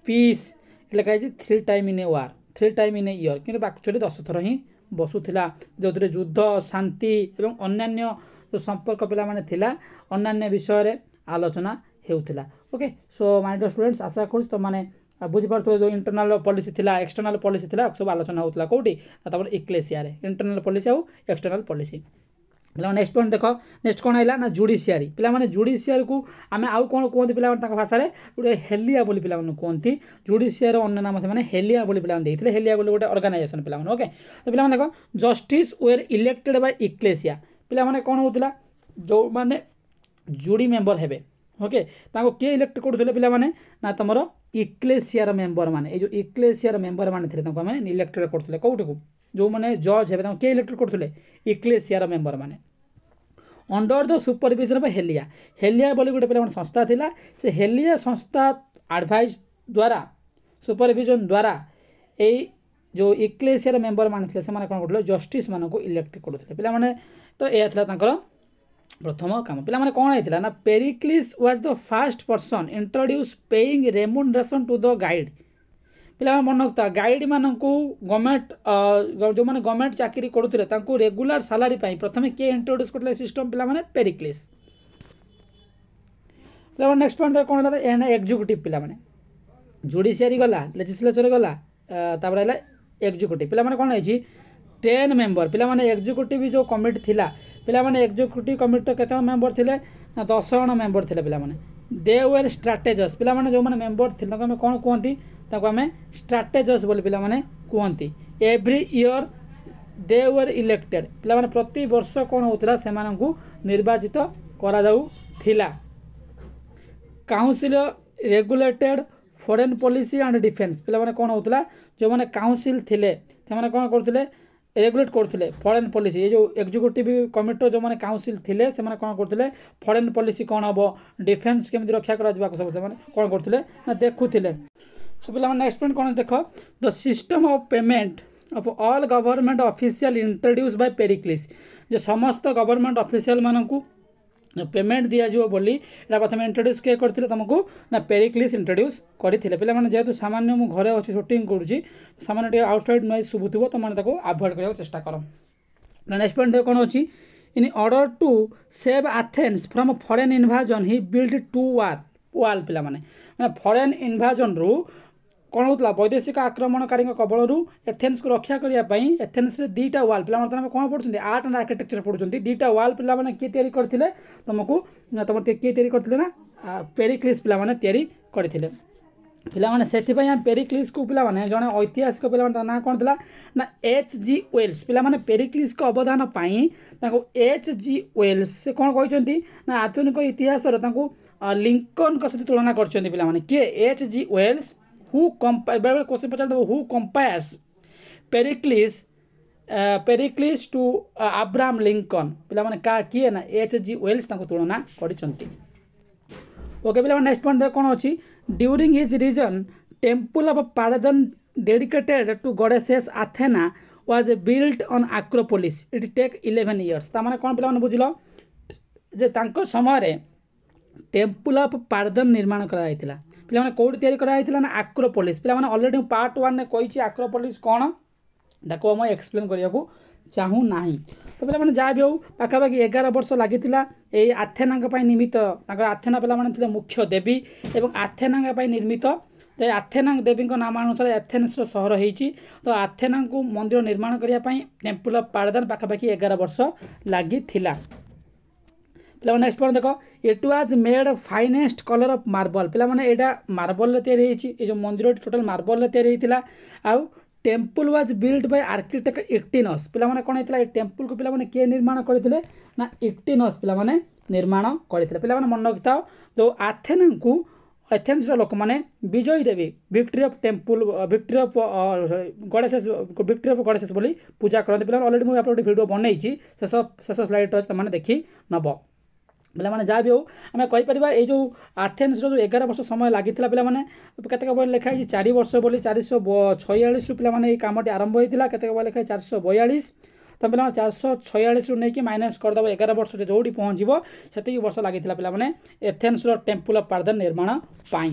ପିସ୍ ଲେଖା ହେଇଛି three time in a war three time in a year କିନ୍ତୁ ଆକ୍ଚୁଆଲି ଦଶ ଥର ହିଁ ବସୁଥିଲା ଯେଉଁଥିରେ ଯୁଦ୍ଧ ଶାନ୍ତି ଏବଂ ଅନ୍ୟାନ୍ୟ ଯେଉଁ ସମ୍ପର୍କ ପିଲାମାନେ ଥିଲା ଅନ୍ୟାନ୍ୟ ବିଷୟରେ ଆଲୋଚନା ହେଉଥିଲା ଓକେ ସୋ ମାଇଣ୍ଡ ଷ୍ଟୁଡ଼େଣ୍ଟସ୍ ଆଶା କରୁଛି ତୁମମାନେ ବୁଝିପାରୁଥିବ ଯେଉଁ ଇଣ୍ଟରନାଲ୍ ପଲିସି ଥିଲା ଏକ୍ସଟର୍ନାଲ୍ ପଲିସି ଥିଲା ସବୁ ଆଲୋଚନା ହେଉଥିଲା କେଉଁଠି ତା'ପରେ ଇକ୍ଲେସିଆରେ ଇଣ୍ଟରନାଲ୍ ପଲିସି ଆଉ ଏକ୍ସଟର୍ନାଲ୍ ପଲିସି ପିଲାମାନେ ନେକ୍ସଟ ପଏଣ୍ଟ ଦେଖ ନେକ୍ସଟ କ'ଣ ହେଲା ନା ଜୁଡ଼ିସିଆରି ପିଲାମାନେ ଜୁଡ଼ିସିଆରିକୁ ଆମେ ଆଉ କ'ଣ କୁହନ୍ତି ପିଲାମାନେ ତାଙ୍କ ଭାଷାରେ ଗୋଟେ ହେଲିଆ ବୋଲି ପିଲାମାନେ କୁହନ୍ତି ଜୁଡ଼ିସିଆର ଅନ୍ୟ ନାମ ସେମାନେ ହେଲିଆ ବୋଲି ପିଲାମାନେ ଦେଇଥିଲେ ହେଲିଆ ବୋଲି ଗୋଟେ ଅର୍ଗାନାଇଜେସନ୍ ପିଲାମାନେ ଓକେ ତ ପିଲାମାନେ ଦେଖ justice were elected by Ecclesia ପିଲାମାନେ କ'ଣ ହେଉଥିଲା ଯେଉଁମାନେ ଜୁଡ଼ି ମେମ୍ବର ହେବେ ଓକେ ତାଙ୍କୁ କିଏ ଇଲେକ୍ଟ କରୁଥିଲେ ପିଲାମାନେ ନା ତୁମର ଇକ୍ଲେସିଆର ମେମ୍ବରମାନେ ଏଇ ଯେଉଁ ଇକ୍ଲେସିଆର ମେମ୍ବରମାନେ ଥିଲେ ତାଙ୍କୁ ଆମେ ଇଲେକ୍ଟେଡ଼୍ କରୁଥିଲେ କେଉଁଠିକୁ ଯେଉଁମାନେ ଜଜ୍ ହେବେ ତାଙ୍କୁ କିଏ ଇଲେକ୍ଟେଡ଼ କରୁଥିଲେ ଇକ୍ଲେସିଆର ମେମ୍ବରମାନେ under the supervision of Heliaea Heliaea ବୋଲି ଗୋଟେ ପିଲା ଗୋଟେ ସଂସ୍ଥା ଥିଲା ସେ ହେଲିଆ ସଂସ୍ଥା ଆଡ଼ଭାଇଜ୍ ଦ୍ୱାରା ସୁପରଭିଜନ ଦ୍ୱାରା ଏଇ ଯେଉଁ ଇକ୍ଲେସିଆର ମେମ୍ବରମାନେ ଥିଲେ ସେମାନେ କ'ଣ କରୁଥିଲେ ଜଷ୍ଟିସ୍ମାନଙ୍କୁ ଇଲେକ୍ଟ କରୁଥିଲେ ପିଲାମାନେ ତ ଏହା ଥିଲା ତାଙ୍କର ପ୍ରଥମ କାମ ପିଲାମାନେ କ'ଣ ହେଇଥିଲା ନା Pericles was the first person introduce paying remuneration to the guide ପିଲାମାନେ ମନେ ରଖିଥିବା ଗାଇଡ଼ମାନଙ୍କୁ ଗଭର୍ଣ୍ଣମେଣ୍ଟ ଯେଉଁମାନେ ଗଭର୍ଣ୍ଣମେଣ୍ଟ ଚାକିରି କରୁଥିଲେ ତାଙ୍କୁ ରେଗୁଲାର ସାଲାରୀ ପାଇଁ ପ୍ରଥମେ କିଏ ଇଣ୍ଟ୍ରୋଡ୍ୟୁସ୍ କରିଥିଲେ ସିଷ୍ଟମ୍ ପିଲାମାନେ ପେରିକ୍ଲିସ୍ ପିଲାମାନେ ନେକ୍ସଟ ପଏଣ୍ଟ କ'ଣ ହେଲା ଏହା ଏକ୍ଜିକ୍ୟୁଟିଭ୍ ପିଲାମାନେ ଜୁଡ଼ିସିଆରି ଗଲା ଲେଜିସ୍ଲେଚର ଗଲା ତାପରେ ହେଲା ଏକ୍ଜିକ୍ୟୁଟିଭ୍ ପିଲାମାନେ କ'ଣ ହେଇଛି ଟେନ୍ ମେମ୍ବର ପିଲାମାନେ ଏକ୍ଜିକ୍ୟୁଟିଭ୍ ଯେଉଁ କମିଟି ଥିଲା ପିଲାମାନେ ଏକ୍ଜିକ୍ୟୁଟିଭ୍ କମିଟିର କେତେ ଜଣ ମେମ୍ବର ଥିଲେ ନା ଦଶ ଜଣ ମେମ୍ବର ଥିଲେ ପିଲାମାନେ ଦେ ୱେର୍ ଷ୍ଟ୍ରାଟେଜସ୍ ପିଲାମାନେ ଯେଉଁମାନେ ମେମ୍ବର ଥିଲେ ତାଙ୍କୁ ଆମେ କ'ଣ କୁହନ୍ତି ତାକୁ ଆମେ ଷ୍ଟ୍ରାଟେଜସ୍ ବୋଲି ପିଲାମାନେ କୁହନ୍ତି every year they were elected ପିଲାମାନେ ପ୍ରତି ବର୍ଷ କ'ଣ ହେଉଥିଲା ସେମାନଙ୍କୁ ନିର୍ବାଚିତ କରାଯାଉଥିଲା council regulated foreign policy and defence ପିଲାମାନେ କ'ଣ ହେଉଥିଲା ଯେଉଁମାନେ କାଉନସିଲ୍ ଥିଲେ ସେମାନେ କ'ଣ କରୁଥିଲେ ରେଗୁଲେଟ୍ କରୁଥିଲେ ଫରେନ୍ ପଲିସି ଏ ଯେଉଁ ଏକ୍ଜିକ୍ୟୁଟିଭ୍ କମିଟିର ଯେଉଁମାନେ କାଉନସିଲ୍ ଥିଲେ ସେମାନେ କ'ଣ କରୁଥିଲେ ଫରେନ୍ ପଲିସି କ'ଣ ହେବ ଡିଫେନ୍ସ କେମିତି ରକ୍ଷା କରାଯିବାକୁ ସବୁ ସେମାନେ କ'ଣ କରୁଥିଲେ ନା ଦେଖୁଥିଲେ सो पे एक्सप्लेन कौन देख the system of payment of all government official introduce by Pericles যে সমস্ত গভর্নমেন্ট অফিসিয়াল মানুষ পেমেন্ট দিয়াযিব বলি এটা প্রথমে ইন্ট্রোড্যুস কে করে তোমাকে না পেরিক্লিস ইন্ট্রোড্যুস করে পিলা মানে যেহেতু সামান্য মু ঘরে অছি শুটিং করছি সামান্য টিকে আউটসাইড নয়েজ শুভুথিব তোমাকে তাকে আভয়েড করার চেষ্টা কর নেক্সট পয়েন্ট কোণ অছি in order to save Athens from foreign invasion he build two wall wall পিলা মানে মানে ফরেন ইনভাজন রু कौन होता वैदेश आक्रमणकारी कबल एथेन्स को रक्षा करने एथेन्स दुटा व्ल पे बर्तमान कौन पढ़ुं आर्ट एंड आर्किटेक्चर पढ़ुं दुईटा व्वाल पे किए या तुमको तुम किए या पेरिक्लीस पे या पाने से पेरिक्लीस को पे जो ऐतिहासिक पे ना कौन थी ना एच जि ओल्स पे पेरिक्लीस के अवदान पर एच जि ओल्स से कौन कहते आधुनिक इतिहास लिंकन सहित तुलना करे एच जि ओल्स হু কম্পা বেড়ে কোশ্চেন পচারি দেব who compares Pericles Pericles to Abraham Lincoln ପିଲାମାନେ କାହା କିଏ ନା ଏଚ୍ ଜି ୱେଲ୍ସ ତାଙ୍କୁ ତୁଳନା କରିଛନ୍ତି ଓକେ ପିଲାମାନେ ନେକ୍ସଟ ପଏଣ୍ଟ କ'ଣ ଅଛି during his reign temple of Parthenon dedicated to goddesses Athena was build on Acropolis it take eleven years ତା'ମାନେ କ'ଣ ପିଲାମାନେ ବୁଝିଲ ଯେ ତାଙ୍କ ସମୟରେ ଟେମ୍ପୁଲ୍ ଅଫ୍ ପାରାଦନ୍ ନିର୍ମାଣ କରାଯାଇଥିଲା ପିଲାମାନେ କେଉଁଠି ତିଆରି କରାଯାଇଥିଲା ନା ଆକ୍ରୋପୋଲିସ୍ ପିଲାମାନେ ଅଲରେଡ଼ି ମୁଁ ପାର୍ଟ ୱାନ୍ରେ କହିଛି ଆକ୍ରୋପୋଲିସ୍ କ'ଣ ତାକୁ ମୁଁ ଏକ୍ସପ୍ଲେନ୍ କରିବାକୁ ଚାହୁଁନାହିଁ ତ ପିଲାମାନେ ଯାହା ବି ହେଉ ପାଖାପାଖି ଏଗାର ବର୍ଷ ଲାଗିଥିଲା ଏଇ ଆଥେନାଙ୍କ ପାଇଁ ନିର୍ମିତ ତାଙ୍କର ଆଥେନା ପିଲାମାନେ ଥିଲେ ମୁଖ୍ୟ ଦେବୀ ଏବଂ ଆଥେନାଙ୍କ ପାଇଁ ନିର୍ମିତ ତ ଆଥେନା ଦେବୀଙ୍କ ନାମ ଅନୁସାରେ ଆଥେନ୍ସର ସହର ହେଇଛି ତ ଆଥେନାଙ୍କୁ ମନ୍ଦିର ନିର୍ମାଣ କରିବା ପାଇଁ ଟେମ୍ପୁଲ ଅଫ୍ ପାରଦାନ ପାଖାପାଖି ଏଗାର ବର୍ଷ ଲାଗିଥିଲା ପିଲାମାନେ ନେକ୍ସଟ ପଏଣ୍ଟ ଦେଖ it was made finest colour of marble ପିଲାମାନେ ଏଇଟା ମାର୍ବଲରେ ତିଆରି ହେଇଛି ଏ ଯେଉଁ ମନ୍ଦିରଟି ଟୋଟାଲ ମାର୍ବଲରେ ତିଆରି ହେଇଥିଲା ଆଉ temple was build by architect Ictinus ପିଲାମାନେ କ'ଣ ହେଇଥିଲା ଏ ଟେମ୍ପଲକୁ ପିଲାମାନେ କିଏ ନିର୍ମାଣ କରିଥିଲେ ନା ଇକ୍ଟିନସ୍ ପିଲାମାନେ ନିର୍ମାଣ କରିଥିଲେ ପିଲାମାନେ ମନେ ରଖିଥାଅ ଯେଉଁ ଆଥେନଙ୍କୁ ଏଥେନ୍ସର ଲୋକମାନେ ବିଜୟୀ ଦେବୀ victory of temple victory of goddesses victory of goddesses ବୋଲି ପୂଜା କରନ୍ତି ପିଲାମାନେ ଅଲରେଡ଼ି ମୁଁ ଆପଣଙ୍କୁ ଗୋଟେ ଭିଡ଼ିଓ ବନେଇଛି ଶେଷ ଶେଷ ସ୍ଲାଇଡ଼୍ର ସେମାନେ ଦେଖି ନେବ ପିଲାମାନେ ଯାହା ବି ହେଉ ଆମେ କହିପାରିବା ଏଇ ଯେଉଁ ଆଥେନ୍ସର ଯେଉଁ ଏଗାର ବର୍ଷ ସମୟ ଲାଗିଥିଲା ପିଲାମାନେ କେତେକ ବହି ଲେଖା ହେଇଛି ଚାରି ବର୍ଷ ବୋଲି ଚାରିଶହ ଛୟାଳିଶରୁ ପିଲାମାନେ ଏଇ କାମଟି ଆରମ୍ଭ ହୋଇଥିଲା କେତେକ ବହି ଲେଖା ହେଇଛି ଚାରିଶହ ବୟାଳିଶ ତ ପିଲାମାନେ ଚାରିଶହ ଛୟାଳିଶରୁ ନେଇକି ମାଇନସ୍ କରିଦେବ ଏଗାର ବର୍ଷରେ ଯେଉଁଠି ପହଞ୍ଚିବ ସେତିକି ବର୍ଷ ଲାଗିଥିଲା ପିଲାମାନେ ଏଥେନ୍ସର ଟେମ୍ପୁଲ ଅଫ୍ ପାର୍ଦନ ନିର୍ମାଣ ପାଇଁ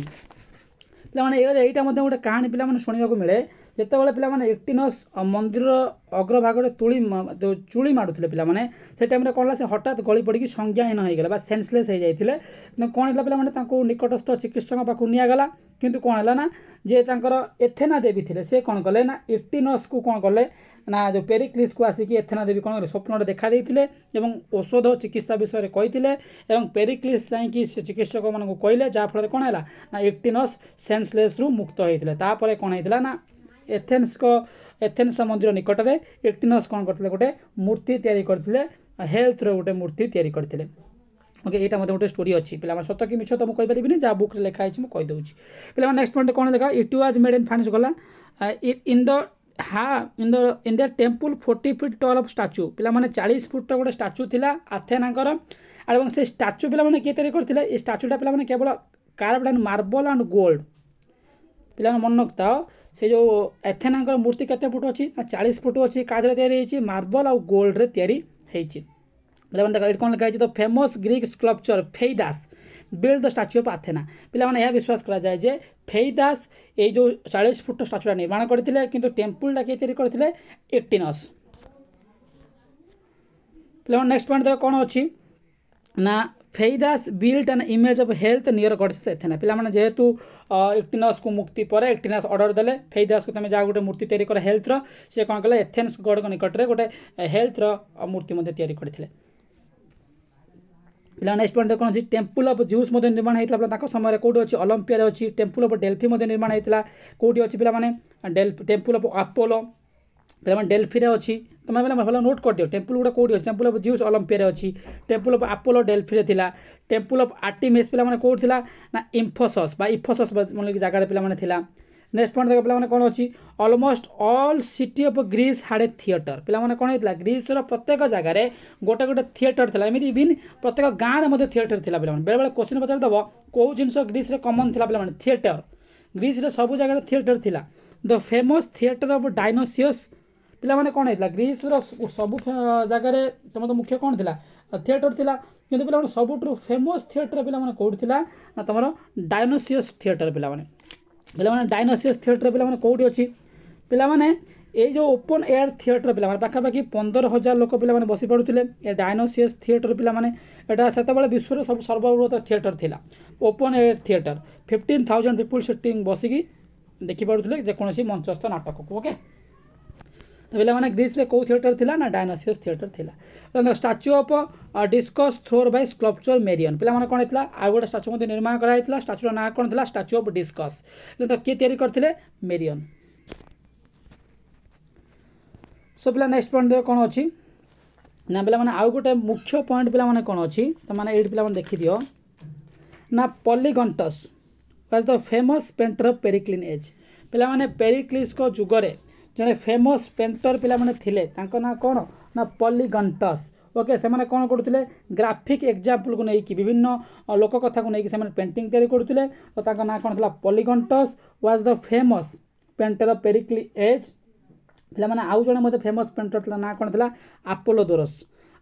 ପିଲାମାନେ ଏଇଟା ମଧ୍ୟ ଗୋଟେ କାହାଣୀ ପିଲାମାନେ ଶୁଣିବାକୁ ମିଳେ ଯେତେବେଳେ ପିଲାମାନେ ଏକଟିନ ମନ୍ଦିରର ଅଗ୍ରଭାଗରେ ତୁଳି ଯେଉଁ ଚୁଳି ମାଡ଼ୁଥିଲେ ପିଲାମାନେ ସେ ଟାଇମ୍ରେ କ'ଣ ହେଲା ସେ ହଠାତ୍ ଗଳି ପଡ଼ିକି ସଂଜ୍ଞାହୀନ ହୋଇଗଲେ ବା ସେନ୍ସଲେସ୍ ହୋଇଯାଇଥିଲେ କ'ଣ ହେଲା ପିଲାମାନେ ତାଙ୍କୁ ନିକଟସ୍ଥ ଚିକିତ୍ସକଙ୍କ ପାଖକୁ ନିଆଗଲା କିନ୍ତୁ କ'ଣ ହେଲା ନା ଯେ ତାଙ୍କର ଏଥେନା ଦେବୀ ଥିଲେ ସେ କ'ଣ କଲେ ନା ଏକ୍ଟିନସ୍କୁ କ'ଣ କଲେ ନା ଯେଉଁ ପେରିକ୍ଲିସ୍କୁ ଆସିକି ଏଥେନା ଦେବୀ କ'ଣ ସ୍ୱପ୍ନରେ ଦେଖାଦେଇଥିଲେ ଏବଂ ଔଷଧ ଚିକିତ୍ସା ବିଷୟରେ କହିଥିଲେ ଏବଂ ପେରିକ୍ଲିସ୍ ଯାଇକି ସେ ଚିକିତ୍ସକମାନଙ୍କୁ କହିଲେ ଯାହାଫଳରେ କ'ଣ ହେଲା ନା ଏକ୍ଟିନସ୍ ସେନ୍ସଲେସ୍ରୁ ମୁକ୍ତ ହୋଇଥିଲେ ତାପରେ କ'ଣ ହେଇଥିଲା ନା ଏଥେନ୍ସଙ୍କ ଏଥେନ୍ସ ମନ୍ଦିର ନିକଟରେ ଏକ୍ଟିନସ୍ କ'ଣ କରିଥିଲେ ଗୋଟେ ମୂର୍ତ୍ତି ତିଆରି କରିଥିଲେ ହେଲ୍ଥର ଗୋଟେ ମୂର୍ତ୍ତି ତିଆରି କରିଥିଲେ ଓକେ ଏଇଟା ମଧ୍ୟ ଗୋଟେ ଷ୍ଟୋରି ଅଛି ପିଲାମାନେ ସତ କି ମିଛ ତ ମୁଁ କହିପାରିବିନି ଯାହା ବୁକ୍ରେ ଲେଖା ହେଇଛି ମୁଁ କହିଦେଉଛି ପିଲାମାନେ ନେକ୍ସଟ ପଏଣ୍ଟ କ'ଣ ଲେଖା it was made in finance ଗଲା in the have in the in their temple 40 feet tall of statue ପିଲାମାନେ ଚାଳିଶ ଫୁଟର ଗୋଟେ ଷ୍ଟାଚୁ ଥିଲା ଆଥେନାଙ୍କର ଆଉ ଏବଂ ସେ ଷ୍ଟାଚ୍ୟୁ ପିଲାମାନେ କିଏ ତିଆରି କରିଥିଲେ ଏ ଷ୍ଟାଚୁଟା ପିଲାମାନେ କେବଳ carved and marble and gold ପିଲାମାନେ ମନେ ରଖିଥାଅ ସେ ଯେଉଁ ଏଥେନାଙ୍କର ମୂର୍ତ୍ତି କେତେ ଫୁଟ ଅଛି ନା ଚାଳିଶ ଫୁଟ ଅଛି କାହା ତିଆରି ହେଇଛି ମାର୍ବଲ ଆଉ ଗୋଲ୍ଡରେ ତିଆରି ହେଇଛି ପିଲାମାନେ ଦେଖ ଏଇଠି କ'ଣ ଲେଖା ହେଇଛି ତ famous Greek sculpture Phidias build the statue of Athena ପିଲାମାନେ ଏହା ବିଶ୍ୱାସ କରାଯାଏ ଯେ ଫେଇଦାସ ଏଇ ଯେଉଁ ଚାଳିଶ ଫୁଟ ଷ୍ଟାଚୁଟା ନିର୍ମାଣ କରିଥିଲେ କିନ୍ତୁ ଟେମ୍ପୁଲଟା କିଏ ତିଆରି କରିଥିଲେ ଏକ୍ଟିନସ୍ ପିଲାମାନେ ନେକ୍ସଟ ପଏଣ୍ଟ କ'ଣ ଅଛି ନା Phidias built an image of health near goddesses Athena পিলামানে যেহেতু ইকটিনসকে মুক্তি পরে ইকটিনস অর্ডর দেলে ফেইদাসকে তুমি যা গোটে মূর্তি তৈরি কর হেলথর সে কোণ কলে এথেন্স গডক নিকটরে গোটে হেলথর মূর্তি মধ্যে তৈরি করে ପିଲାମାନେ ଏକ୍ସପ୍ଲେନ୍ ଦେଖନ୍ତି ଟେମ୍ପୁଲ୍ ଅଫ୍ ଜିଉସ୍ ମଧ୍ୟ ନିର୍ମାଣ ହୋଇଥିଲା ପିଲା ତାଙ୍କ ସମୟରେ କେଉଁଠି ଅଛି ଅଲମ୍ପିଆରେ ଅଛି ଟେମ୍ପୁଲ୍ ଅଫ୍ ଡେଲ୍ଫି ମଧ୍ୟ ନିର୍ମାଣ ହୋଇଥିଲା କେଉଁଠି ଅଛି ପିଲାମାନେ ଟେମ୍ପୁଲ୍ ଅଫ୍ ଆପୋଲୋ ପିଲାମାନେ ଡେଲ୍ଫିରେ ଅଛି ତୁମେ ପିଲା ଭଲ ନୋଟ୍ କରିଦିଅ ଟେମ୍ପୁଲ୍ ଗୋଟେ କେଉଁଠି ଅଛି ଟେମ୍ପୁଲ୍ ଅଫ୍ ଜୁସ୍ ଅଲମ୍ପିଆରେ ଅଛି ଟେମ୍ପୁଲ୍ ଅଫ୍ ଆପୋଲୋ ଡେଲ୍ଫିରେ ଥିଲା ଟେମ୍ପୁଲ୍ ଅଫ୍ ଆର୍ଟିମିସ୍ ପିଲାମାନେ କେଉଁଠି ଥିଲା ନା ଇମ୍ଫୋସସ୍ ବା ଇଫୋସସ୍ ମାନେ ଜାଗାରେ ପିଲାମାନେ ଥିଲା ନେକ୍ସଟ ପଏଣ୍ଟ ଦେଖ ପିଲାମାନେ କ'ଣ ଅଛି almost all city of Greece had a theatre ପିଲାମାନେ କ'ଣ ହେଇଥିଲା ଗ୍ରୀସ୍ର ପ୍ରତ୍ୟେକ ଜାଗାରେ ଗୋଟେ ଗୋଟେ ଥିଏଟର ଥିଲା ଏମିତି ଇଭିନ୍ ପ୍ରତ୍ୟେକ ଗାଁରେ ମଧ୍ୟ ଥିଏଟର ଥିଲା ପିଲାମାନେ ବେଳେବେଳେ କୋଶ୍ଚିନ୍ ପଚାରିଦେବ କେଉଁ ଜିନିଷ ଗ୍ରୀସ୍ରେ କମନ୍ ଥିଲା ପିଲାମାନେ ଥିଏଟର ଗ୍ରୀସ୍ରେ ସବୁ ଜାଗାରେ ଥିଏଟର ଥିଲା the famous theatre of Dionysus ପିଲାମାନେ କ'ଣ ହେଇଥିଲା ଗ୍ରୀସ୍ର ସବୁ ଜାଗାରେ ତୁମର ମୁଖ୍ୟ କ'ଣ ଥିଲା ଥିଏଟର ଥିଲା କିନ୍ତୁ ପିଲାମାନେ ସବୁଠୁ ଫେମସ୍ ଥିଏଟର ପିଲାମାନେ କେଉଁଠି ଥିଲା ନା ତୁମର ଡାଇନୋସିୟସ୍ ଥିଏଟର ପିଲାମାନେ ପିଲାମାନେ ଡାଇନୋସିୟସ୍ ଥିଏଟର୍ ପିଲାମାନେ କେଉଁଠି ଅଛି ପିଲାମାନେ ଏଇ ଯେଉଁ ଓପନ୍ ଏୟାର୍ ଥିଏଟର୍ ପିଲାମାନେ ପାଖାପାଖି ପନ୍ଦର ହଜାର ଲୋକ ପିଲାମାନେ ବସିପାରୁଥିଲେ ଏ ଡାଇନୋସିସ୍ ଥିଏଟର୍ ପିଲାମାନେ ଏଇଟା ସେତେବେଳେ ବିଶ୍ୱର ସବୁ ସର୍ବବୃହତ ଥିଏଟର୍ ଥିଲା open air theatre fifteen thousand people sitting ବସିକି ଦେଖିପାରୁଥିଲେ ଯେକୌଣସି ମଞ୍ଚସ୍ଥ ନାଟକକୁ ଓକେ ପିଲାମାନେ ଗ୍ରୀସ୍ରେ କେଉଁ ଥିଏଟର୍ ଥିଲା ନା ଡାଇନୋସିୟସ୍ ଥିଏଟର୍ ଥିଲା statue of discus thrower by sculpture Myron ପିଲାମାନେ କ'ଣ ହେଇଥିଲା ଆଉ ଗୋଟେ ଷ୍ଟାଚ୍ୟୁ ମଧ୍ୟ ନିର୍ମାଣ କରାଯାଇଥିଲା ଷ୍ଟାଚ୍ୟୁର ନାଁ କ'ଣ ଥିଲା ଷ୍ଟାଚ୍ୟୁ ଅଫ୍ ଡିସ୍କସ୍ ତ କିଏ ତିଆରି କରିଥିଲେ ମେରିଅନ୍ ସୋ ପିଲା ନେକ୍ସଟ ପଏଣ୍ଟ ଦେବେ କ'ଣ ଅଛି ନା ପିଲାମାନେ ଆଉ ଗୋଟେ ମୁଖ୍ୟ ପଏଣ୍ଟ ପିଲାମାନେ କ'ଣ ଅଛି ତାମାନେ ଏଇଠି ପିଲାମାନେ ଦେଖିଦିଅ ନା Polygnotus was the famous painter Periclean age ପିଲାମାନେ ପେରିକ୍ଲିସ୍ଙ୍କ ଯୁଗରେ ଜଣେ ଫେମସ୍ ପେଣ୍ଟର ପିଲାମାନେ ଥିଲେ ତାଙ୍କ ନାଁ କ'ଣ ନା ପଲିଗଣ୍ଟସ୍ ওকে সেমানে কোণ করুলে গ্রাফিক এক্সাম্পল কু নেই বিভিন্ন লোক কথা কু নেই সেমানে পেন্টিং তৈরি করুলে তো তাঙ্ক না কোণ লা পলিগন্টস ওয়াজ দ ফেমস পেন্টর পেরিক্লি এজ পিলামানে আউ জনে মধ্যে ফেমস পেন্টর লা না কোণ লা আপোলোদোরস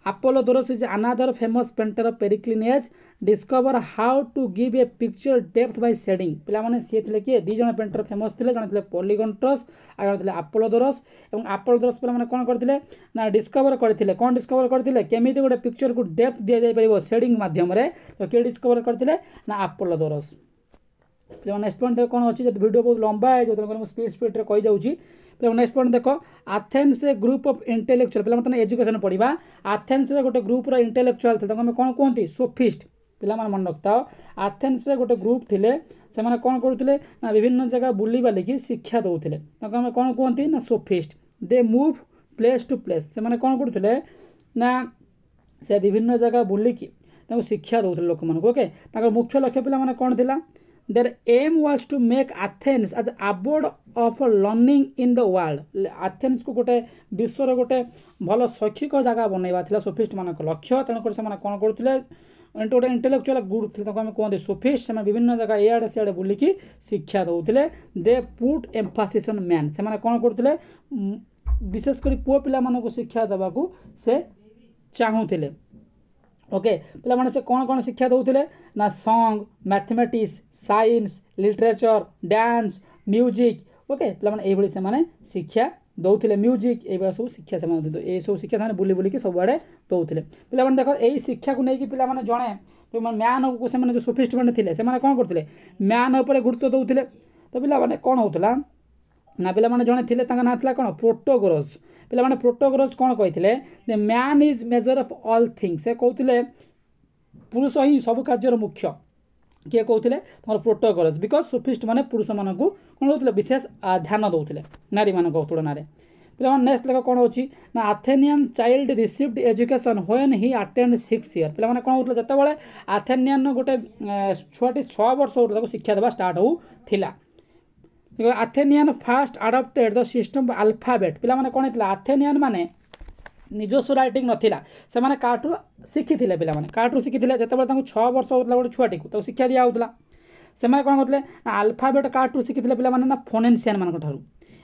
Apollodorus is another famous painter of Periclines. Discover how to give a picture depth by shading. ପିଲାମାନେ ସିଏ ଥିଲେ କିଏ ଦୁଇ ଜଣ ପେଣ୍ଟର ଫେମସ୍ ଥିଲେ ଜଣେ ଥିଲେ ପଲିଗଣ୍ଟ୍ରସ୍ ଆଉ ଜଣେ ଥିଲେ ଆପୋଲୋଦୋରସ୍ ଏବଂ ଆପୋଲୋଦୋରସ୍ ପିଲାମାନେ କ'ଣ କରିଥିଲେ ନା ଡିସ୍କଭର କରିଥିଲେ କ'ଣ ଡିସ୍କଭର କରିଥିଲେ କେମିତି ଗୋଟେ ପିକ୍ଚରକୁ ଡେପ୍ଥ ଦିଆଯାଇପାରିବ ସେଡ଼ିଂ ମାଧ୍ୟମରେ ତ କିଏ ଡିସ୍କଭର କରିଥିଲେ ନା ଆପୋଲୋଦୋରସ୍ ପିଲାମାନେ ନେକ୍ସଟ ପଏଣ୍ଟ କ'ଣ ଅଛି ଯଦି ଭିଡ଼ିଓ ବହୁତ ଲମ୍ବା ହେଇଯିବ ତେଣୁ ମୁଁ ସ୍ପିଡ଼ ସ୍ପିଡ଼ରେ କହିଯାଉଛି ତେଣୁ ନେକ୍ସଟ ପଏଣ୍ଟ ଦେଖ ଆଥେନ୍ସ ଗ୍ରୁପ୍ ଅଫ୍ ଇଣ୍ଟେଲେକ୍ଚୁଆଲ ପିଲାମାନେ ତମେ ଏଜୁକେସନ୍ ପଢ଼ିବା ଆଥେନ୍ସରେ ଗୋଟେ ଗ୍ରୁପ୍ର ଇଣ୍ଟେଲେକ୍ଚୁଆଲ ଥିଲେ ତାଙ୍କୁ ଆମେ କ'ଣ କୁହନ୍ତି ସୋଫିଷ୍ଟ ପିଲାମାନେ ମନେ ରଖିଥାଅ ଆଥେନ୍ସରେ ଗୋଟେ ଗ୍ରୁପ୍ ଥିଲେ ସେମାନେ କ'ଣ କରୁଥିଲେ ନା ବିଭିନ୍ନ ଜାଗା ବୁଲିବାଲିକି ଶିକ୍ଷା ଦେଉଥିଲେ ତାଙ୍କୁ ଆମେ କ'ଣ କୁହନ୍ତି ନା sophist they move place to place ସେମାନେ କ'ଣ କରୁଥିଲେ ନା ସେ ବିଭିନ୍ନ ଜାଗା ବୁଲିକି ତାଙ୍କୁ ଶିକ୍ଷା ଦେଉଥିଲେ ଲୋକମାନଙ୍କୁ ଓକେ ତାଙ୍କର ମୁଖ୍ୟ ଲକ୍ଷ୍ୟ ପିଲାମାନେ କ'ଣ ଥିଲା Their aim was to make Athens as abode of learning in the world. Athens को गोटे विश्वर गोटे ଭଲ ଶୈକ୍ଷିକ ଜାଗା ବନେଇବା ଥିଲା ସୋଫିଷ୍ଟମାନଙ୍କ ଲକ୍ଷ୍ୟ ତେଣୁକରି ସେମାନେ କ'ଣ କରୁଥିଲେ ଏମିତି ଗୋଟେ ଇଣ୍ଟେଲେକ୍ଚୁଆଲ ଗ୍ରୁପ୍ ଥିଲେ ତାଙ୍କୁ ଆମେ କୁହନ୍ତି ସୋଫିଷ୍ଟ ସେମାନେ ବିଭିନ୍ନ ଜାଗା ଇଆଡ଼େ ସିଆଡ଼େ ବୁଲିକି ଶିକ୍ଷା ଦେଉଥିଲେ they put emphasis on man ସେମାନେ କ'ଣ କରୁଥିଲେ ବିଶେଷ କରି ପୁଅ ପିଲାମାନଙ୍କୁ ଶିକ୍ଷା ଦେବାକୁ ସେ ଚାହୁଁଥିଲେ ଓକେ ପିଲାମାନେ ସେ କ'ଣ କ'ଣ ଶିକ୍ଷା ଦେଉଥିଲେ ନା song mathematics science literature dance music okay ପିଲାମାନେ ଏଇଭଳି ସେମାନେ ଶିକ୍ଷା ଦେଉଥିଲେ ମ୍ୟୁଜିକ୍ ଏଇଭଳି ସବୁ ଶିକ୍ଷା ସେମାନେ ଦେଉଥିଲେ ଏଇସବୁ ଶିକ୍ଷା ସେମାନେ ବୁଲି ବୁଲିକି ସବୁଆଡ଼େ ଦେଉଥିଲେ ପିଲାମାନେ ଦେଖ ଏଇ ଶିକ୍ଷାକୁ ନେଇକି ପିଲାମାନେ ଜଣେ ଯେଉଁମାନେ ମ୍ୟାନ୍କୁ ସେମାନେ ଯେଉଁ ସୋଫିଷ୍ଟମାନେ ଥିଲେ ସେମାନେ କ'ଣ କରୁଥିଲେ ମ୍ୟାନ୍ ଉପରେ ଗୁରୁତ୍ୱ ଦେଉଥିଲେ ତ ପିଲାମାନେ କ'ଣ ହେଉଥିଲା ନା ପିଲାମାନେ ଜଣେ ଥିଲେ ତାଙ୍କ ନାଁ ଥିଲା କ'ଣ ପ୍ରୋଟୋଗ୍ରୋଜ୍ ପିଲାମାନେ ପ୍ରୋଟୋଗ୍ରୋଜ୍ କ'ଣ କହିଥିଲେ man is measure of all things ସେ କହୁଥିଲେ ପୁରୁଷ ହିଁ ସବୁ କାର୍ଯ୍ୟର ମୁଖ୍ୟ କିଏ କହୁଥିଲେ ତୁମର ପ୍ରୋଟୋକଲ୍ସ ବିକଜ୍ ସୁଫିଷ୍ଟମାନେ ପୁରୁଷମାନଙ୍କୁ କ'ଣ କହୁଥିଲେ ବିଶେଷ ଧ୍ୟାନ ଦେଉଥିଲେ ନାରୀମାନଙ୍କ ତୁଳନାରେ ପିଲାମାନେ ନେକ୍ସଟ ଲେଖ କ'ଣ ହେଉଛି ନା Athenian child received education when he attend six year ପିଲାମାନେ କ'ଣ ହେଉଥିଲେ ଯେତେବେଳେ ଆଥେନିଆନ୍ର ଗୋଟେ ଛୁଆଟି ଛଅ ବର୍ଷ ହେଉଥିଲା ତାକୁ ଶିକ୍ଷା ଦେବା ଷ୍ଟାର୍ଟ ହେଉଥିଲା Athenian first adopted the system alphabet ପିଲାମାନେ କ'ଣ ହେଇଥିଲା ଆଥେନିଆନ୍ ମାନେ ନିଜସ୍ୱ ରାଇଟିଂ ନଥିଲା ସେମାନେ କାହାଠୁ ଶିଖିଥିଲେ ପିଲାମାନେ କାହାଠୁ ଶିଖିଥିଲେ ଯେତେବେଳେ ତାଙ୍କୁ ଛଅ ବର୍ଷ ହେଉଥିଲା ଗୋଟେ ଛୁଆଟିକୁ ତାକୁ ଶିକ୍ଷା ଦିଆହେଉଥିଲା ସେମାନେ କ'ଣ କରୁଥିଲେ ନା ଆଲଫାବେଟ୍ କାହାଠୁ ଶିଖିଥିଲେ ପିଲାମାନେ ନା ଫୋନେନ୍ସିଆନମାନଙ୍କ ଠାରୁ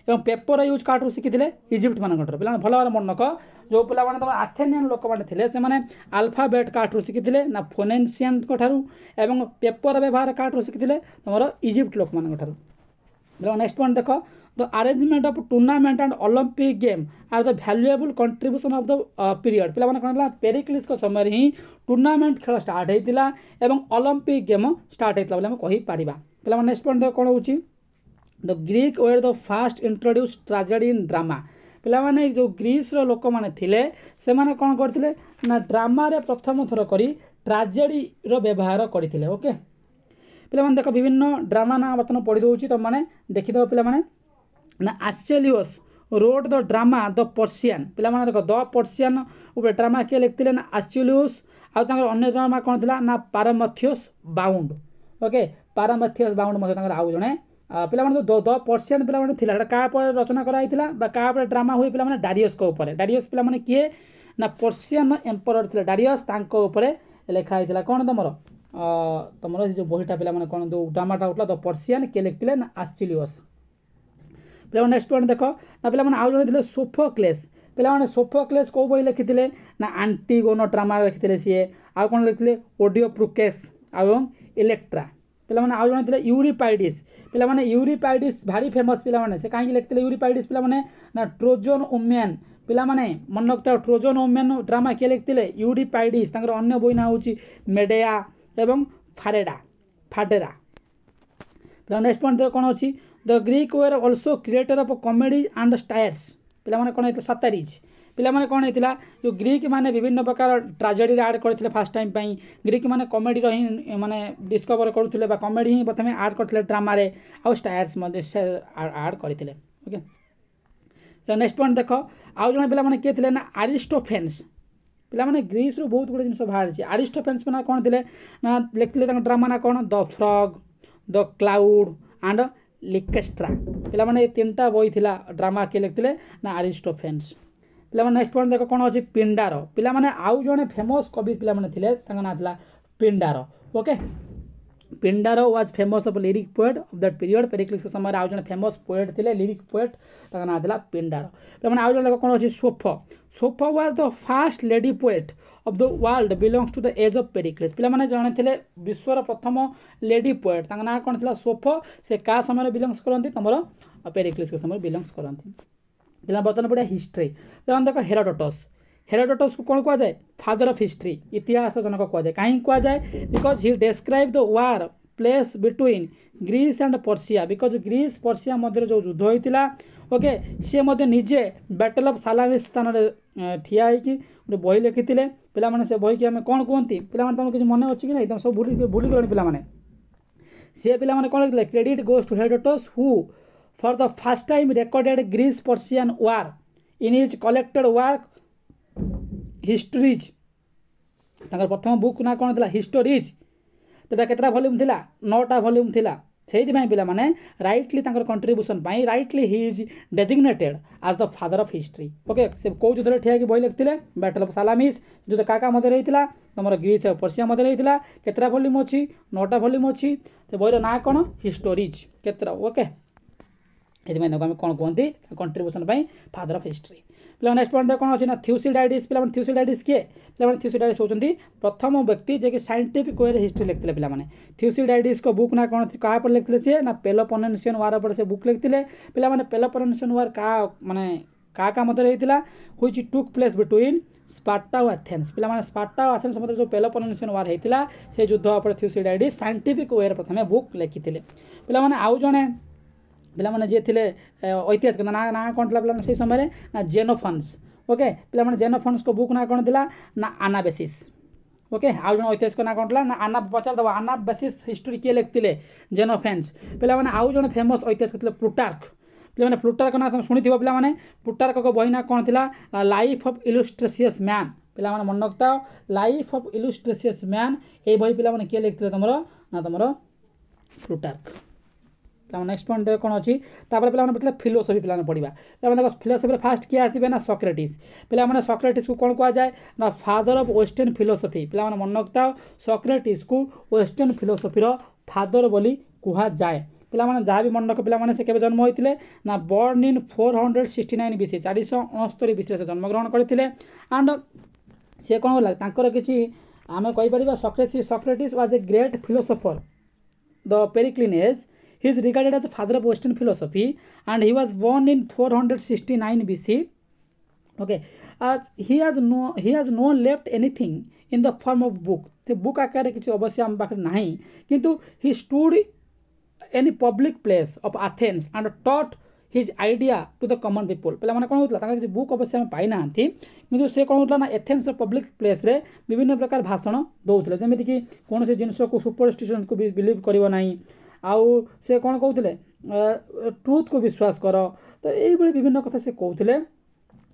ଏବଂ ପେପର୍ ୟୁଜ୍ କାହାଠୁ ଶିଖିଥିଲେ ଇଜିପ୍ଟମାନଙ୍କ ଠାରୁ ପିଲାମାନେ ଭଲ ଭାବରେ ମନେ ରଖ ଯେଉଁ ପିଲାମାନେ ତମ ଆଥେନିଆନ୍ ଲୋକମାନେ ଥିଲେ ସେମାନେ ଆଲଫାବେଟ୍ କାହାଠୁ ଶିଖିଥିଲେ ନା ଫୋନେନ୍ସିଆନଙ୍କ ଠାରୁ ଏବଂ ପେପର୍ ବ୍ୟବହାର କାହାଠୁ ଶିଖିଥିଲେ ତୁମର ଇଜିପ୍ଟ ଲୋକମାନଙ୍କ ଠାରୁ ପିଲାମାନେ ନେକ୍ସଟ ପଏଣ୍ଟ ଦେଖ the arrangement of tournament and olympic game are the valuable contribution of the uh, period ପିଲାମାନେ କ'ଣ ହେଲା ପେରିକ୍ଲିସ୍ଙ୍କ ସମୟରେ ହିଁ ଟୁର୍ଣ୍ଣାମେଣ୍ଟ ଖେଳ ଷ୍ଟାର୍ଟ ହେଇଥିଲା ଏବଂ ଅଲମ୍ପିକ୍ ଗେମ୍ ଷ୍ଟାର୍ଟ ହେଇଥିଲା ବୋଲି ଆମେ କହିପାରିବା ପିଲାମାନେ ନେକ୍ସଟ ପଏଣ୍ଟ କ'ଣ ହେଉଛି the Greek were the first introduce tragedy in drama ପିଲାମାନେ ଯେଉଁ ଗ୍ରୀସ୍ର ଲୋକମାନେ ଥିଲେ ସେମାନେ କ'ଣ କରିଥିଲେ ନା ଡ୍ରାମାରେ ପ୍ରଥମ ଥର କରି ଟ୍ରାଜେଡ଼ିର ବ୍ୟବହାର କରିଥିଲେ ଓକେ ପିଲାମାନେ ଦେଖ ବିଭିନ୍ନ ଡ୍ରାମା ନାଁ ବର୍ତ୍ତମାନ ପଢ଼ିଦେଉଛି ତୁମମାନେ ଦେଖିଦେବ ପିଲାମାନେ ନା Aeschylus wrote the drama the Persian ପିଲାମାନେ ଦେଖ ଦ ପର୍ସିଆନ୍ ଉପରେ ଡ୍ରାମା କିଏ ଲେଖିଥିଲେ ନା ଆର୍ଚୁଲିୟସ୍ ଆଉ ତାଙ୍କର ଅନ୍ୟ ଡ୍ରାମା କ'ଣ ଥିଲା ନା Prometheus bound okay Prometheus bound ମଧ୍ୟ ତାଙ୍କର ଆଉ ଜଣେ ପିଲାମାନେ ଯେଉଁ ଦ ପର୍ସିଆନ୍ ପିଲାମାନେ ଥିଲା ସେଟା କାହା ଉପରେ ରଚନା କରାଯାଇଥିଲା ବା କାହା ଉପରେ ଡ୍ରାମା ହୁଏ ପିଲାମାନେ ଡାରିୟସ୍ଙ୍କ ଉପରେ ଡାରିୟସ୍ ପିଲାମାନେ କିଏ ନା ପର୍ସିଆନ୍ ଏମ୍ପରର୍ ଥିଲେ ଡାରିୟସ୍ ତାଙ୍କ ଉପରେ ଲେଖା ହେଇଥିଲା କ'ଣ ତୁମର ତୁମର ଯେଉଁ ବହିଟା ପିଲାମାନେ କ'ଣ ଯେଉଁ ଡ୍ରାମାଟା ହେଉଥିଲା ଦ ପର୍ସିଆନ୍ କିଏ ଲେଖିଥିଲେ ନା ଆର୍ଚୁଲିୟସ୍ ପିଲାମାନେ ନେକ୍ସଟ ପଏଣ୍ଟ ଦେଖ ନା ପିଲାମାନେ ଆଉ ଜଣେ ଥିଲେ ସୋଫୋକ୍ଲେସ୍ ପିଲାମାନେ ସୋଫୋକ୍ଲେସ୍ କେଉଁ ବହି ଲେଖିଥିଲେ ନା ଆଣ୍ଟିଗୋନ ଡ୍ରାମା ଲେଖିଥିଲେ ସିଏ ଆଉ କ'ଣ ଲେଖିଥିଲେ ଓଡ଼ିଓ ପ୍ରୁକେସ୍ ଆଉ ଏବଂ ଇଲେକ୍ଟ୍ରା ପିଲାମାନେ ଆଉ ଜଣେ ଥିଲେ ୟୁରିପାଇଡ଼ିସ୍ ପିଲାମାନେ ୟୁରିପାଇଡ଼ିସ୍ ଭାରି ଫେମସ୍ ପିଲାମାନେ ସେ କାହିଁକି ଲେଖିଥିଲେ ୟୁରିପାଇଡ଼ିସ୍ ପିଲାମାନେ ନା ଟ୍ରୋଜନ୍ ଓମେନ୍ ପିଲାମାନେ ମନେ ରଖିଥାଉ ଟ୍ରୋଜନ୍ ଓମେନ୍ ଡ୍ରାମା କିଏ ଲେଖିଥିଲେ ୟୁରିପାଇଡ଼ିସ୍ ତାଙ୍କର ଅନ୍ୟ ବହି ନାଁ ହେଉଛି ମେଡେଆ ଏବଂ ଫାରେଡ଼ା ଫାଡେରା ନେକ୍ସଟ ପଏଣ୍ଟ କ'ଣ ଅଛି the Greek were also creator of comedy and satires ପିଲାମାନେ କ'ଣ ହେଇଥିଲା ସତାରିଜ୍ ପିଲାମାନେ କ'ଣ ହେଇଥିଲା ଯେଉଁ ଗ୍ରୀକ୍ ମାନେ ବିଭିନ୍ନ ପ୍ରକାର ଟ୍ରାଜେଡ଼ିରେ ଆଡ଼୍ କରିଥିଲେ ଫାର୍ଷ୍ଟ ଟାଇମ୍ ପାଇଁ ଗ୍ରୀକ୍ ମାନେ କମେଡ଼ିର ହିଁ ମାନେ ଡିସ୍କଭର୍ କରୁଥିଲେ ବା କମେଡ଼ି ହିଁ ପ୍ରଥମେ ଆଡ଼୍ କରିଥିଲେ ଡ୍ରାମାରେ ଆଉ ଷ୍ଟାୟାର୍ସ ମଧ୍ୟ ସେ ଆଡ଼୍ କରିଥିଲେ ଓକେ ନେକ୍ସଟ ପଏଣ୍ଟ ଦେଖ ଆଉ ଜଣେ ପିଲାମାନେ କିଏ ଥିଲେ ନା ଆରିଷ୍ଟୋଫେନ୍ସ ପିଲାମାନେ ଗ୍ରୀସ୍ରୁ ବହୁତ ଗୁଡ଼ିଏ ଜିନିଷ ବାହାରିଛି ଆରିଷ୍ଟୋଫେନ୍ସ ମାନେ କ'ଣ ଥିଲେ ନା ଲେଖିଥିଲେ ତାଙ୍କ ଡ୍ରାମା ନା କ'ଣ the frog the cloud and Lysistrata पे तीनटा बही थी ड्रामा किए लिखते ना आरिस्टोफेन्स पे नेक्स्ट पॉइंट देख कौन अच्छे पिंडार पे आउ जड़े फेमस कवि पे थे ना था Pindar okay Pindar was famous of lyric poet of that period Pericles समय आज जन फेमस पोएट थे लिरिक पोएट ना था पिंडार पे आउ जो कौन अच्छे Sappho Sappho was the first lady poet of the world belongs to the age of Pericles ପିଲାମାନେ ଜଣେଥିଲେ ବିଶ୍ୱର ପ୍ରଥମ ଲେଡି ପୋଏଟ୍ ତାଙ୍କ ନାଁ କ'ଣ ଥିଲା ସୋଫୋ ସେ କାହା ସମୟରେ ବିଲଙ୍ଗସ୍ କରନ୍ତି ତୁମର ପେରିକ୍ଲେସ୍ ସମୟରେ ବିଲଙ୍ଗସ୍ କରନ୍ତି ପିଲା ବର୍ତ୍ତମାନ ପଡ଼ିଆ ହିଷ୍ଟ୍ରି ପିଲାମାନେ ଦେଖ ହେରୋଡୋଟସ୍ ହେରୋଡୋଟସ୍କୁ କ'ଣ କୁହାଯାଏ ଫାଦର ଅଫ୍ ହିଷ୍ଟ୍ରି ଇତିହାସ ଜନକ କୁହାଯାଏ କାହିଁକି କୁହାଯାଏ because he describe the war place between Greece and Persia because Greece Persia ମଧ୍ୟରେ ଯେଉଁ ଯୁଦ୍ଧ ହୋଇଥିଲା ଓକେ ସିଏ ମଧ୍ୟ ନିଜେ ବ୍ୟାଟେଲ୍ ଅଫ୍ ସାଲାମିସ୍ ସ୍ଥାନରେ ଠିଆ ହୋଇକି ଗୋଟେ ବହି ଲେଖିଥିଲେ ପିଲାମାନେ ସେ ବହିକି ଆମେ କ'ଣ କୁହନ୍ତି ପିଲାମାନେ ତୁମର କିଛି ମନେ ଅଛି କି ନାହିଁ ତୁମେ ସବୁ ଭୁଲି ଭୁଲିଗଲେଣି ପିଲାମାନେ ସେ ପିଲାମାନେ କ'ଣ ଲେଖିଥିଲେ credit goes to Herodotus who for the first time recorded Greece Persian war in his collected work histories ତାଙ୍କର ପ୍ରଥମ ବୁକ୍ ନାଁ କ'ଣ ଥିଲା ହିଷ୍ଟୋରିଜ୍ ସେଇଟା କେତେଟା ଭଲ୍ୟୁମ୍ ଥିଲା ନଅଟା ଭଲ୍ୟୁମ୍ ଥିଲା ସେଇଥିପାଇଁ ପିଲାମାନେ ରାଇଟ୍ଲି ତାଙ୍କର କଣ୍ଟ୍ରିବ୍ୟୁସନ୍ ପାଇଁ rightly he is designated as the father of history okay ସେ କେଉଁ ଯୁଦ୍ଧରେ ଠିଆ ହେଇକି ବହି ଲେଖିଥିଲେ ବ୍ୟାଟଲ୍ ଅଫ୍ ସାଲାମିସ୍ ଯୁଦ୍ଧ କାକା ମଧ୍ୟରେ ହେଇଥିଲା ତୁମର ଗ୍ରୀସ୍ ଆଉ ପର୍ସିଆ ମଧ୍ୟରେ ହେଇଥିଲା କେତେଟା ଭଲ୍ୟୁମ୍ ଅଛି ନଅଟା ଭଲ୍ୟୁମ୍ ଅଛି ସେ ବହିର ନାଁ କ'ଣ ହିଷ୍ଟୋରିଜ୍ କେତେଟା ଓକେ ଏଥିପାଇଁ ତାଙ୍କୁ ଆମେ କ'ଣ କୁହନ୍ତି କଣ୍ଟ୍ରିବ୍ୟୁସନ୍ ପାଇଁ ଫାଦର୍ ଅଫ୍ ହିଷ୍ଟ୍ରି ପିଲାମାନେ ନେକ୍ସଟ ପଏଣ୍ଟ କ'ଣ ଅଛି ନା ଥ୍ୟୁସିଡାଇଟିସ୍ ପିଲାମାନେ ଥ୍ୟୁସିଡାଇଟିସ୍ କିଏ ପିଲାମାନେ ଥ୍ୟୁସିଡାଇଟିସ୍ ହେଉଛନ୍ତି ପ୍ରଥମ ବ୍ୟକ୍ତି ଯିଏକି ସାଇଣ୍ଟିଫିକ୍ ୱେରେ ହିଷ୍ଟ୍ରି ଲେଖିଥିଲେ ପିଲାମାନେ ଥ୍ୟୁସିଡାଇଟିସ୍ଙ୍କ ବୁକ୍ ନା କ'ଣ କାହା ଉପରେ ଲେଖିଥିଲେ ସିଏ ନା ପେଲୋପୋନେସିୟନ୍ ୱାର୍ ଉପରେ ସେ ବୁକ୍ ଲେଖିଥିଲେ ପିଲାମାନେ ପେଲୋପୋନେସିୟନ୍ ୱାର୍ କାହା ମାନେ କାହା କାହା ମଧ୍ୟରେ ହେଇଥିଲା which took place between Sparta ଓ ଆଥେନ୍ସ ପିଲାମାନେ ସ୍ପାର୍ଟା ଓ ଆଥେନ୍ସ ମଧ୍ୟରେ ଯେଉଁ ପେଲୋପୋନେସିୟନ୍ ୱାର୍ ହେଇଥିଲା ସେ ଯୁଦ୍ଧ ଉପରେ ଥ୍ୟୁସିଡାଇଟିସ୍ ସାଇଣ୍ଟିଫିକ୍ ୱେରେ ପ୍ରଥମେ ବୁକ୍ ଲେଖିଥିଲେ ପିଲାମାନେ ଆଉ ଜଣେ ପିଲାମାନେ ଯିଏ ଥିଲେ ଐତିହାସିକ ନାଁ ନାଁ କ'ଣ ଥିଲା ପିଲାମାନେ ସେହି ସମୟରେ ନା ଜେନୋଫନ୍ସ ଓକେ ପିଲାମାନେ ଜେନୋଫନ୍ସଙ୍କ ବୁକ୍ ନାଁ କ'ଣ ଥିଲା ନା ଆନାବେସିସ୍ ଓକେ ଆଉ ଜଣେ ଐତିହାସିକ ନାଁ କ'ଣ ଥିଲା ନା ଆନା ପଚାରିଦେବ ଆନା ବେସିସ୍ ହିଷ୍ଟ୍ରି କିଏ ଲେଖିଥିଲେ ଜେନୋଫେନ୍ସ ପିଲାମାନେ ଆଉ ଜଣେ ଫେମସ୍ ଐତିହାସିକ ଥିଲେ ପ୍ଲୁଟାର୍କ ପିଲାମାନେ ପ୍ଲୁଟାର୍କ ନାଁ ତୁମେ ଶୁଣିଥିବ ପିଲାମାନେ ପ୍ଲୁଟାର୍କଙ୍କ ବହି ନାଁ କ'ଣ ଥିଲା ଲାଇଫ୍ ଅଫ୍ ଇଲୁଷ୍ଟ୍ରେସିୟସ୍ ମ୍ୟାନ୍ ପିଲାମାନେ ମନେ ରଖିଥାଅ ଲାଇଫ୍ ଅଫ୍ ଇଲୁଷ୍ଟ୍ରେସିୟସ୍ ମ୍ୟାନ୍ ଏଇ ବହି ପିଲାମାନେ କିଏ ଲେଖିଥିଲେ ତୁମର ନା ତୁମର ପ୍ଲୁଟାର୍କ ପିଲାମାନେ ନେକ୍ସଟ ପଏଣ୍ଟ ଦେବେ କ'ଣ ଅଛି ତାପରେ ପିଲାମାନେ ପଡ଼ିଥିଲା ଫିଲୋସଫି ପିଲାମାନେ ପଢ଼ିବା ପିଲାମାନେ ଦେଖ ଫିଲୋସଫିରେ ଫାଷ୍ଟ କିଏ ଆସିବେ ନା ସକ୍ରେଟିସ୍ ପିଲାମାନେ ସକ୍ରେଟିସ୍କୁ କ'ଣ କୁହାଯାଏ ନା ଫାଦର୍ ଅଫ୍ ୱେଷ୍ଟର୍ଣ୍ଣ ଫିଲୋସଫି ପିଲାମାନେ ମନେ ରଖିଥାଅ ସକ୍ରେଟିସ୍କୁ ୱେଷ୍ଟର୍ଣ୍ଣ ଫିଲୋସଫିର ଫାଦର୍ ବୋଲି କୁହାଯାଏ ପିଲାମାନେ ଯାହା ବି ମନେ ରଖ ପିଲାମାନେ ସେ କେବେ ଜନ୍ମ ହୋଇଥିଲେ ନା born in four hundred sixty nine BC ଚାରିଶହ ଅଣସ୍ତରୀ ବିସିରେ ସେ ଜନ୍ମଗ୍ରହଣ କରିଥିଲେ ଆଣ୍ଡ ସେ କ'ଣ ହେଲା ତାଙ୍କର କିଛି ଆମେ କହିପାରିବା Socrates Socrates was a great philosopher the Periclean age He is regarded as the father of Western philosophy and he was born in 469 BC. Okay, as he has no he has no left anything in the form of book. The book आकार किसी अवश्य हम पाखे नहीं किंतु he stood any public place of Athens and taught his idea to the common people पे कौन होता किसी बुक अवश्य आम पाई ना कि से कौन होता ना एथेन्स पब्लिक प्लेस रे विभिन्न प्रकार भाषण दौले जमीक कौन से जिनस को सुपरस्टिशन को बिलिव करना ଆଉ ସେ କ'ଣ କହୁଥିଲେ ଟ୍ରୁଥ୍କୁ ବିଶ୍ୱାସ କର ତ ଏଇଭଳି ବିଭିନ୍ନ କଥା ସେ କହୁଥିଲେ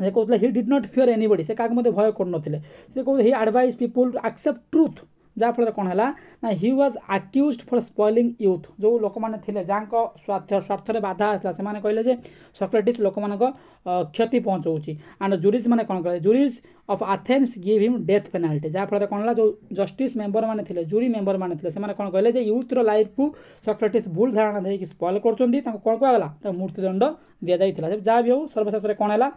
ସେ କହୁଥିଲେ he did not fear anybody ସେ କାହାକୁ ମଧ୍ୟ ଭୟ କରୁନଥିଲେ ସେ କହୁଥିଲେ he advice people accept truth ଯାହାଫଳରେ କ'ଣ ହେଲା ନା he was accuse for spoiling youth ଯେଉଁ ଲୋକମାନେ ଥିଲେ ଯାହାଙ୍କ ସ୍ୱାର୍ଥ ସ୍ୱାର୍ଥରେ ବାଧା ଆସିଲା ସେମାନେ କହିଲେ ଯେ ସକ୍ରେଟିସ୍ ଲୋକମାନଙ୍କ କ୍ଷତି ପହଞ୍ଚାଉଛି ଆଣ୍ଡ ଜୁରିଜ୍ କ'ଣ କହିଲେ juries of Athens give him death penalty ଯାହାଫଳରେ କ'ଣ ହେଲା ଯେଉଁ ଜଷ୍ଟିସ୍ ମେମ୍ବରମାନେ ଥିଲେ ଜୁରି ମେମ୍ବରମାନେ ଥିଲେ ସେମାନେ କ'ଣ କହିଲେ ଯେ ୟୁଥ୍ର ଲାଇଫ୍କୁ ସକ୍ରେଟିସ୍ ଭୁଲ ଧାରଣା ଦେଇକି ସ୍ପଏଲ୍ କରୁଛନ୍ତି ତାଙ୍କୁ କ'ଣ କୁହାଗଲା ତାଙ୍କୁ ମୃତ୍ୟୁଦଣ୍ଡ ଦିଆଯାଇଥିଲା ଯାହା ବି ହେଉ ସର୍ବଶେଷରେ କ'ଣ ହେଲା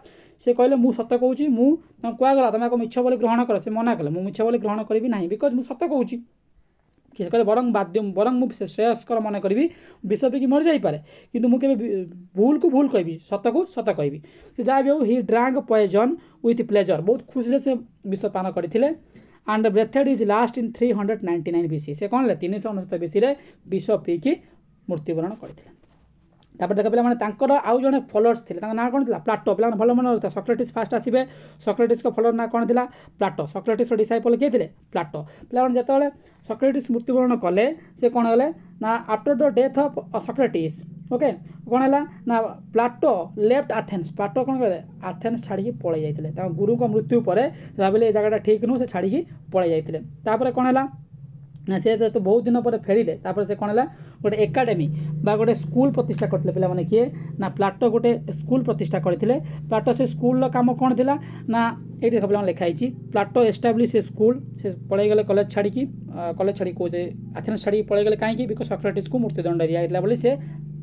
ସେ କହିଲେ ମୁଁ ସତ କହୁଛି ମୁଁ ତାଙ୍କୁ କୁହାଗଲା ତୁମେ ଆକୁ ମିଛ ବୋଲି ଗ୍ରହଣ କର ସେ ମନା କଲେ ମୁଁ ମିଛ ବୋଲି ଗ୍ରହଣ କରିବି ନାହିଁ ବିକଜ୍ ମୁଁ ସତ କହୁଛି ସେ କହିଲେ ବରଂ ବାଧ୍ୟ ବରଂ ମୁଁ ଶ୍ରେୟସ୍କର ମନେ କରିବି ବିଷ ପିକି ମରିଯାଇପାରେ କିନ୍ତୁ ମୁଁ କେବେ ଭୁଲକୁ ଭୁଲ କହିବି ସତକୁ ସତ କହିବି ସେ ଯାହା ବି ହେଉ he drank poison with pleasure ବହୁତ ଖୁସିରେ ସେ ବିଷ ପାନ କରିଥିଲେ and breathed his last in three hundred ninety nine BC ସେ କ'ଣ ହେଲେ ତିନିଶହ ଅନେଶତ ବିସିରେ ବିଷ ପିଇକି ମୃତ୍ୟୁବରଣ କରିଥିଲେ ତାପରେ ଦେଖ ପିଲାମାନେ ତାଙ୍କର ଆଉ ଜଣେ ଫଲୋଅର୍ସ ଥିଲେ ତାଙ୍କ ନାଁ କ'ଣ ଥିଲା ପ୍ଲାଟୋ ପିଲାମାନେ ଭଲ ମନେ ରଖିଥା ସକ୍ରେଟିସ୍ ଫାଷ୍ଟ ଆସିବେ ସକ୍ରେଟିସ୍ଙ୍କ ଫଲୋଅର୍ ନାଁ କ'ଣ ଥିଲା ପ୍ଲାଟୋ ସକ୍ରେଟିସ୍ର ଡିସାଇପଲ୍ କିଏ ଥିଲେ ପ୍ଲାଟୋ ପିଲାମାନେ ଯେତେବେଳେ ସକ୍ରେଟିସ୍ ମୃତ୍ୟୁବରଣ କଲେ ସେ କ'ଣ ହେଲେ ନା after the death of Socrates okay କ'ଣ ହେଲା ନା ପ୍ଲାଟୋ ଲେଫ୍ଟ ଆଥେନ୍ସ ପ୍ଲାଟୋ କ'ଣ କଲେ ଆଥେନ୍ସ ଛାଡ଼ିକି ପଳେଇ ଯାଇଥିଲେ ତାଙ୍କ ଗୁରୁଙ୍କ ମୃତ୍ୟୁ ପରେ ସେ ଭାବିଲେ ଏ ଜାଗାଟା ଠିକ୍ ନୁହଁ ସେ ଛାଡ଼ିକି ପଳେଇ ଯାଇଥିଲେ ତାପରେ କ'ଣ ହେଲା ସେ ତ ବହୁତ ଦିନ ପରେ ଫେରିଲେ ତାପରେ ସେ କ'ଣ ହେଲା ଗୋଟେ ଏକାଡେମୀ ବା ଗୋଟେ ସ୍କୁଲ ପ୍ରତିଷ୍ଠା କରିଥିଲେ ପିଲାମାନେ କିଏ ନା ପ୍ଲାଟୋ ଗୋଟେ ସ୍କୁଲ ପ୍ରତିଷ୍ଠା କରିଥିଲେ ପ୍ଲାଟୋ ସେ ସ୍କୁଲର କାମ କ'ଣ ଥିଲା ନା ଏଇଠି ସବୁ ପିଲାମାନେ ଲେଖା ହେଇଛି ପ୍ଲାଟୋ ଏଷ୍ଟାବ୍ଲିଶ ଏ ସ୍କୁଲ ସେ ପଳେଇଗଲେ କଲେଜ ଛାଡ଼ିକି କଲେଜ ଛାଡ଼ିକି କହୁଛେ ଆଥେନ୍ସ ଛାଡ଼ିକି ପଳାଇଗଲେ କାହିଁକି ବିକଜ ସକ୍ରେଟିସ୍କୁ ମୃତ୍ୟୁଦଣ୍ଡ ଦିଆଯାଇଥିଲା ବୋଲି ସେ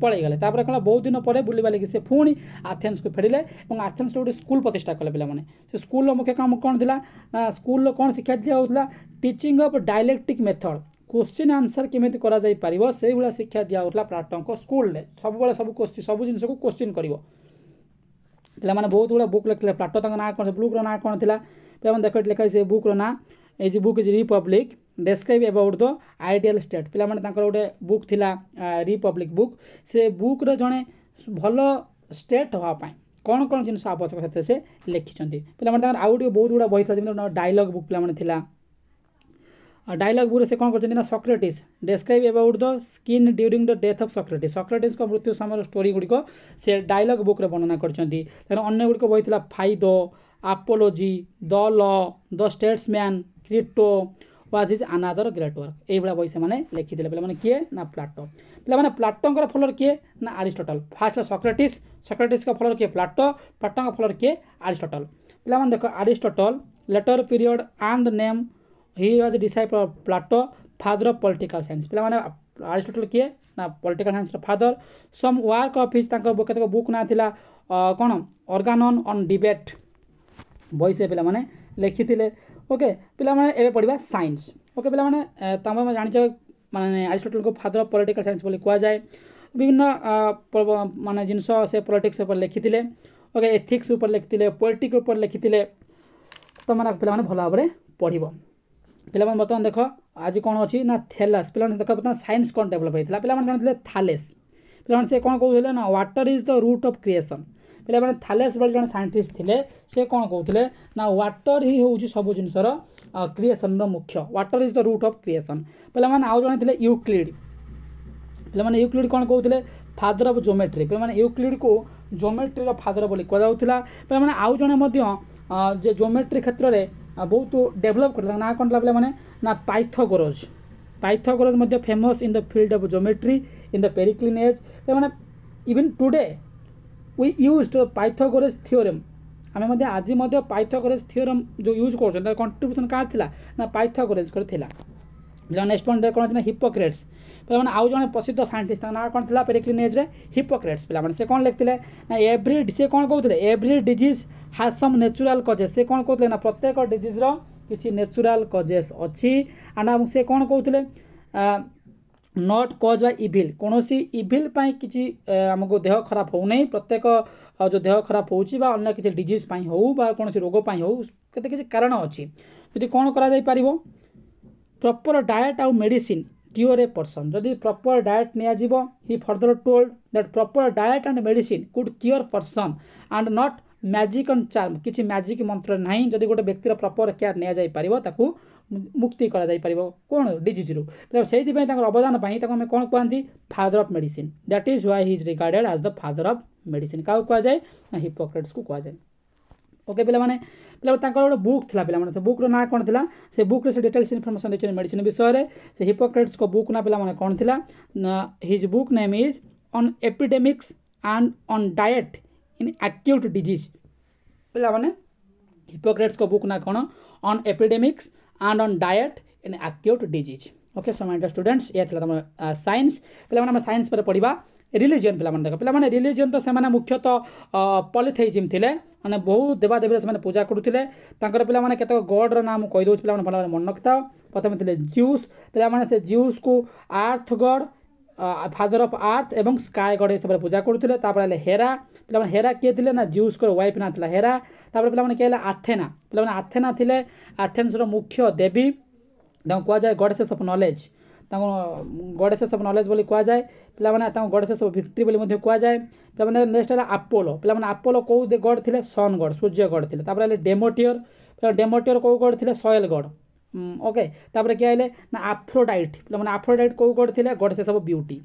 ପଳେଇଗଲେ ତାପରେ କ'ଣ ବହୁତ ଦିନ ପରେ ବୁଲିବାଲିକି ସେ ପୁଣି ଆଥେନ୍ସକୁ ଫେରିଲେ ଏବଂ ଆଥେନ୍ସରେ ଗୋଟେ ସ୍କୁଲ ପ୍ରତିଷ୍ଠା କଲେ ପିଲାମାନେ ସେ ସ୍କୁଲର ମୁଖ୍ୟ କାମ କ'ଣ ଥିଲା ନା ସ୍କୁଲର କ'ଣ ଶିକ୍ଷା ଦିଆହେଉଥିଲା teaching of dialectic method question answer କେମିତି କରାଯାଇପାରିବ ସେଇଭଳିଆ ଶିକ୍ଷା ଦିଆହେଉଥିଲା ପ୍ରାଟଙ୍କ ସ୍କୁଲରେ ସବୁବେଳେ ସବୁ କୋଶ୍ଚିନ୍ ସବୁ ଜିନିଷକୁ କୋଶ୍ଚିନ୍ କରିବ ପିଲାମାନେ ବହୁତ ଗୁଡ଼ା ବୁକ୍ ଲେଖିଥିଲେ ପ୍ଲାଟୋ ତାଙ୍କ ନାଁ କ'ଣ ବୁକ୍ର ନାଁ କ'ଣ ଥିଲା ପିଲାମାନେ ଦେଖ ଲେଖା ସେ ବୁକ୍ର ନାଁ ଏଇ ଯେ book is Republic describe about the ideal state ପିଲାମାନେ ତାଙ୍କର ଗୋଟେ ବୁକ୍ ଥିଲା ରିପବ୍ଲିକ୍ ବୁକ୍ ସେ ବୁକ୍ର ଜଣେ ଭଲ ଷ୍ଟେଟ୍ ହେବା ପାଇଁ କ'ଣ କ'ଣ ଜିନିଷ ଆବଶ୍ୟକ ସେଥିରେ ସେ ଲେଖିଛନ୍ତି ପିଲାମାନେ ତାଙ୍କର ଆଉ ଟିକେ ବହୁତ ଗୁଡ଼ା ବହି ଥିଲା ଯେମିତି ଡାଇଲଗ୍ ବୁକ୍ ପିଲାମାନେ ଥିଲା डायलॉग बुरे से କ'ଣ କରୁଛନ୍ତି ନା Socrates describe about the scene during the death of Socrates ସକ୍ରେଟିସ୍ଙ୍କ ମୃତ୍ୟୁ ସମୟର ଷ୍ଟୋରି ଗୁଡ଼ିକ ସେ ଡାଇଲଗ୍ ବୁକ୍ରେ ବର୍ଣ୍ଣନା କରିଛନ୍ତି ତେଣୁ ଅନ୍ୟ ଗୁଡ଼ିକ ବହି ଥିଲା Phaedo Apology the law the statesman Crito was is another great work ଏଇଭଳିଆ ବହି ସେମାନେ ଲେଖିଥିଲେ ପିଲାମାନେ କିଏ ନା ପ୍ଲାଟୋ ପିଲାମାନେ ପ୍ଲାଟୋଙ୍କର ଫଲୋର କିଏ ନା ଆରିଷ୍ଟଟଲ୍ ଫାର୍ଷ୍ଟ ସକ୍ରେଟିସ୍ ସକ୍ରେଟିସ୍ଙ୍କ ଫଲୋର କିଏ ପ୍ଲାଟୋ ପ୍ଲାଟୋଙ୍କ ଫଲୋର କିଏ ଆରିଷ୍ଟଟଲ୍ ପିଲାମାନେ ଦେଖ Aristotle later period and name he was disciple Plato father of political science ପିଲାମାନେ ଆରିଷ୍ଟଟଲ୍ କିଏ ନା ପଲିଟିକାଲ୍ ସାଇନ୍ସର father some work of his ତାଙ୍କ କେତେକ ବୁକ୍ ନାଁ ଥିଲା କ'ଣ ଅର୍ଗାନନ୍ ଅନ୍ ଡିବେଟ୍ ବହି ସେ ପିଲାମାନେ ଲେଖିଥିଲେ ଓକେ ପିଲାମାନେ ଏବେ ପଢ଼ିବା ସାଇନ୍ସ ଓକେ ପିଲାମାନେ ତମେ ଜାଣିଛ ମାନେ ଆରିଷ୍ଟଟଲ୍ଙ୍କୁ ଫାଦର୍ ଅଫ୍ ପଲିଟିକାଲ୍ ସାଇନ୍ସ ବୋଲି କୁହାଯାଏ ବିଭିନ୍ନ ମାନେ ଜିନିଷ ସେ ପଲିଟିକ୍ସ ଉପରେ ଲେଖିଥିଲେ ଓକେ ଏଥିକ୍ସ ଉପରେ ଲେଖିଥିଲେ ପଲିଟିକ୍ସ ଉପରେ ଲେଖିଥିଲେ ତମମାନଙ୍କ ପିଲାମାନେ ଭଲ ଭାବରେ ପଢ଼ିବ ପିଲାମାନେ ବର୍ତ୍ତମାନ ଦେଖ ଆଜି କ'ଣ ଅଛି ନା ଥେଲାସ୍ ପିଲାମାନେ ଦେଖ ବର୍ତ୍ତମାନ ସାଇନ୍ସ କ'ଣ ଡେଭଲପ୍ ହେଇଥିଲା ପିଲାମାନେ ଜାଣିଥିଲେ ଥାଲେସ୍ ପିଲାମାନେ ସେ କ'ଣ କହୁଥିଲେ ନା water is the root of creation ପିଲାମାନେ ଥାଲେସ୍ ବୋଲି ଜଣେ ସାଇଣ୍ଟିଷ୍ଟ ଥିଲେ ସେ କ'ଣ କହୁଥିଲେ ନା ୱାଟର ହିଁ ହେଉଛି ସବୁ ଜିନିଷର କ୍ରିଏସନ୍ର ମୁଖ୍ୟ water is the root of creation ପିଲାମାନେ ଆଉ ଜଣେ ଥିଲେ ୟୁକ୍ଲିଡ଼ ପିଲାମାନେ ୟୁକ୍ଲିଡ଼ କ'ଣ କହୁଥିଲେ ଫାଦର ଅଫ୍ ଜୋମେଟ୍ରି ପିଲାମାନେ ୟୁକ୍ଲିଡ଼କୁ ଜୋମେଟ୍ରିର ଫାଦର ବୋଲି କୁହାଯାଉଥିଲା ପିଲାମାନେ ଆଉ ଜଣେ ମଧ୍ୟ ଯେ ଜୋମେଟ୍ରି କ୍ଷେତ୍ରରେ ବହୁତ ଡେଭଲପ୍ କରିଥିଲା ନାଁ କ'ଣ ଥିଲା ପିଲାମାନେ ନା ପାଇଥଗୋରଜ ପାଇଥଗୋରଜ ମଧ୍ୟ famous in the field of geometry in the Periclean age ପିଲାମାନେ even today we use Pythagoras theorem ଆମେ ମଧ୍ୟ ଆଜି ମଧ୍ୟ ପାଇଥଗୋରଜ ଥିଓରେମ୍ ଯେଉଁ ୟୁଜ୍ କରୁଛନ୍ତି ତାର କଣ୍ଟ୍ରିବ୍ୟୁସନ୍ କାହାର ଥିଲା ନା ପାଇଥଗୋରଜଙ୍କର ଥିଲା ପିଲାମାନେ ନେକ୍ସଟ ପଏଣ୍ଟ କ'ଣ ଅଛି ନା ହିପୋକ୍ରେଟ୍ସ ପିଲାମାନେ ଆଉ ଜଣେ ପ୍ରସିଦ୍ଧ ସାଇଣ୍ଟିଷ୍ଟ ତାଙ୍କ ନାଁ କ'ଣ ଥିଲା ପେରିକ୍ଲିନେଜ୍ରେ ହିପୋକ୍ରେଟ୍ସ ପିଲାମାନେ ସେ କ'ଣ ଲେଖିଥିଲେ ନା ଏଭ୍ରି ସେ କ'ଣ କହୁଥିଲେ every disease has some natural causes ସେ କ'ଣ କହୁଥିଲେ ନା ପ୍ରତ୍ୟେକ ଡିଜିଜ୍ର କିଛି ନେଚୁରାଲ୍ କଜେସ୍ ଅଛି ଆଣ୍ଡ ସେ କ'ଣ କହୁଥିଲେ ନଟ୍ କଜ୍ ବା ଇଭିଲ୍ କୌଣସି ଇଭିଲ୍ ପାଇଁ କିଛି ଆମକୁ ଦେହ ଖରାପ ହେଉନାହିଁ ପ୍ରତ୍ୟେକ ଯେଉଁ ଦେହ ଖରାପ ହେଉଛି ବା ଅନ୍ୟ କିଛି ଡିଜିଜ୍ ପାଇଁ ହେଉ ବା କୌଣସି ରୋଗ ପାଇଁ ହେଉ କେତେ କିଛି କାରଣ ଅଛି ଯଦି କ'ଣ କରାଯାଇପାରିବ ପ୍ରପର୍ ଡାଏଟ୍ ଆଉ medicine cure a person. Jadi proper diet niyajibo, he further told that proper diet and medicine could cure person and not magic and charm କିଛି ମ୍ୟାଜିକ୍ ମନ୍ତ୍ର ନାହିଁ ଯଦି ଗୋଟେ ବ୍ୟକ୍ତିର ପ୍ରପର୍ କେୟାର ନିଆଯାଇପାରିବ ତାକୁ ମୁକ୍ତି କରାଯାଇପାରିବ କ'ଣ ଡିଜିଜ୍ରୁ ସେଇଥିପାଇଁ ତାଙ୍କର ଅବଦାନ ପାଇଁ ତାକୁ ଆମେ କ'ଣ କୁହନ୍ତି father of medicine that is why he is regarded as the father of medicine କାହାକୁ କୁହାଯାଏ ନା ହିପୋକ୍ରେଟ୍ସକୁ କୁହାଯାଏ ଓକେ ପିଲାମାନେ ପିଲାମାନେ ତାଙ୍କର ଗୋଟେ ବୁକ୍ ଥିଲା ପିଲାମାନେ ସେ ବୁକ୍ର ନାଁ କ'ଣ ଥିଲା ସେ ବୁକ୍ରେ ସେ ଡିଟେଲ୍ସ ଇନଫର୍ମେସନ୍ ଦେଇଛନ୍ତି ମେଡ଼ିସିନ୍ ବିଷୟରେ ସେ ହିପୋକ୍ରେଟ୍ସଙ୍କ ବୁକ୍ ନାଁ ପିଲାମାନେ କ'ଣ ଥିଲା his book name is on epidemics and on diet in acute disease ପିଲାମାନେ ହିପୋକ୍ରେଟ୍ସଙ୍କ ବୁକ୍ ନାଁ କ'ଣ on epidemics and on diet in acute disease okay so my students ଏହା ଥିଲା ତୁମର ସାଇନ୍ସ ପିଲାମାନେ ଆମେ ସାଇନ୍ସ ପରେ ପଢ଼ିବା ରିଲିଜିଅନ୍ ପିଲାମାନେ ଦେଖ ପିଲାମାନେ ରିଲିଜିଅନ୍ ତ ସେମାନେ ମୁଖ୍ୟତଃ ପଲିଥେଇଜିମ୍ ଥିଲେ ମାନେ ବହୁ ଦେବାଦେବୀରେ ସେମାନେ ପୂଜା କରୁଥିଲେ ତାଙ୍କର ପିଲାମାନେ କେତେକ ଗଡ଼ର ନାଁ ମୁଁ କହିଦେଉଛି ପିଲାମାନେ ଭଲ ଭାବରେ ମନେ ରଖିଥାଅ ପ୍ରଥମେ ଥିଲେ ଜିଉସ୍ ପିଲାମାନେ ସେ ଜିଉସ୍କୁ earth god father of earth ଏବଂ ସ୍କାଏ ଗଡ଼ ହିସାବରେ ପୂଜା କରୁଥିଲେ ତାପରେ ହେଲେ ହେରା ପିଲାମାନେ ହେରା କିଏ ଥିଲେ ନା ଜିଉସ୍କର ୱାଇଫ୍ ନାଁ ଥିଲା ହେରା ତାପରେ ପିଲାମାନେ କିଏ ହେଲେ ଆଥେନା ପିଲାମାନେ ଆଥେନା ଥିଲେ ଆଥେନ୍ସର ମୁଖ୍ୟ ଦେବୀ ତାଙ୍କୁ କୁହାଯାଏ goddesses of knowledge goddesses of knowledge ବୋଲି କୁହାଯାଏ ପିଲାମାନେ ତାଙ୍କୁ ଗଡ଼େସେସ୍ ଅଫ୍ ଭିକ୍ଟ୍ରି ବୋଲି ମଧ୍ୟ କୁହାଯାଏ ପିଲାମାନେ ନେକ୍ସଟ ହେଲା ଆପୋଲୋ ପିଲାମାନେ ଆପୋଲୋ କେଉଁ ଗଡ଼ ଥିଲେ ସନ୍ ଗଡ଼ ସୂର୍ଯ୍ୟ ଗଡ଼ ଥିଲେ ତାପରେ ହେଲେ ଡେମୋଟିୟର ଡେମୋଟିୟର କେଉଁ ଗଡ଼ ଥିଲେ ସଏଲ ଗଡ଼ ଓକେ ତାପରେ କିଏ ହେଲେ ନା ଆଫ୍ରୋଡାଇଟ୍ ପିଲାମାନେ ଆଫ୍ରୋଡାଇଟ୍ କେଉଁ ଗଡ଼ ଥିଲେ ଗଡ଼େସେସ୍ ଅଫ୍ ବିୟୁଟି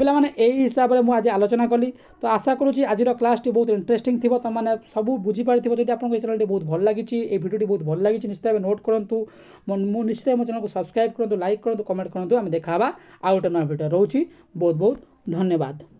ପିଲାମାନେ ଏହି ହିସାବରେ ମୁଁ ଆଜି ଆଲୋଚନା କଲି ତ ଆଶା କରୁଛି ଆଜିର କ୍ଲାସ୍ଟି ବହୁତ ଇଣ୍ଟରେଷ୍ଟିଂ ଥିବ ତୁମମାନେ ସବୁ ବୁଝିପାରିଥିବ ଯଦି ଆପଣଙ୍କୁ ଏ ଚ୍ୟାନେଲ୍ଟି ବହୁତ ଭଲ ଲାଗିଛି ଏହି ଭିଡ଼ିଓଟି ବହୁତ ଭଲ ଲାଗିଛି ନିଶ୍ଚିତ ଭାବେ ନୋଟ୍ କରନ୍ତୁ ମୁଁ ନିଶ୍ଚିତ ମୋ ଚ୍ୟାନେଲ୍କୁ ସବସ୍କ୍ରାଇବ୍ କରନ୍ତୁ ଲାଇକ୍ କରନ୍ତୁ କମେଣ୍ଟ କରନ୍ତୁ ଆମେ ଦେଖା ହେବା ଆଉ ଗୋଟେ ନୂଆ ଭିଡ଼ିଓ ରହୁଛି ବହୁତ ବହୁତ ଧନ୍ୟବାଦ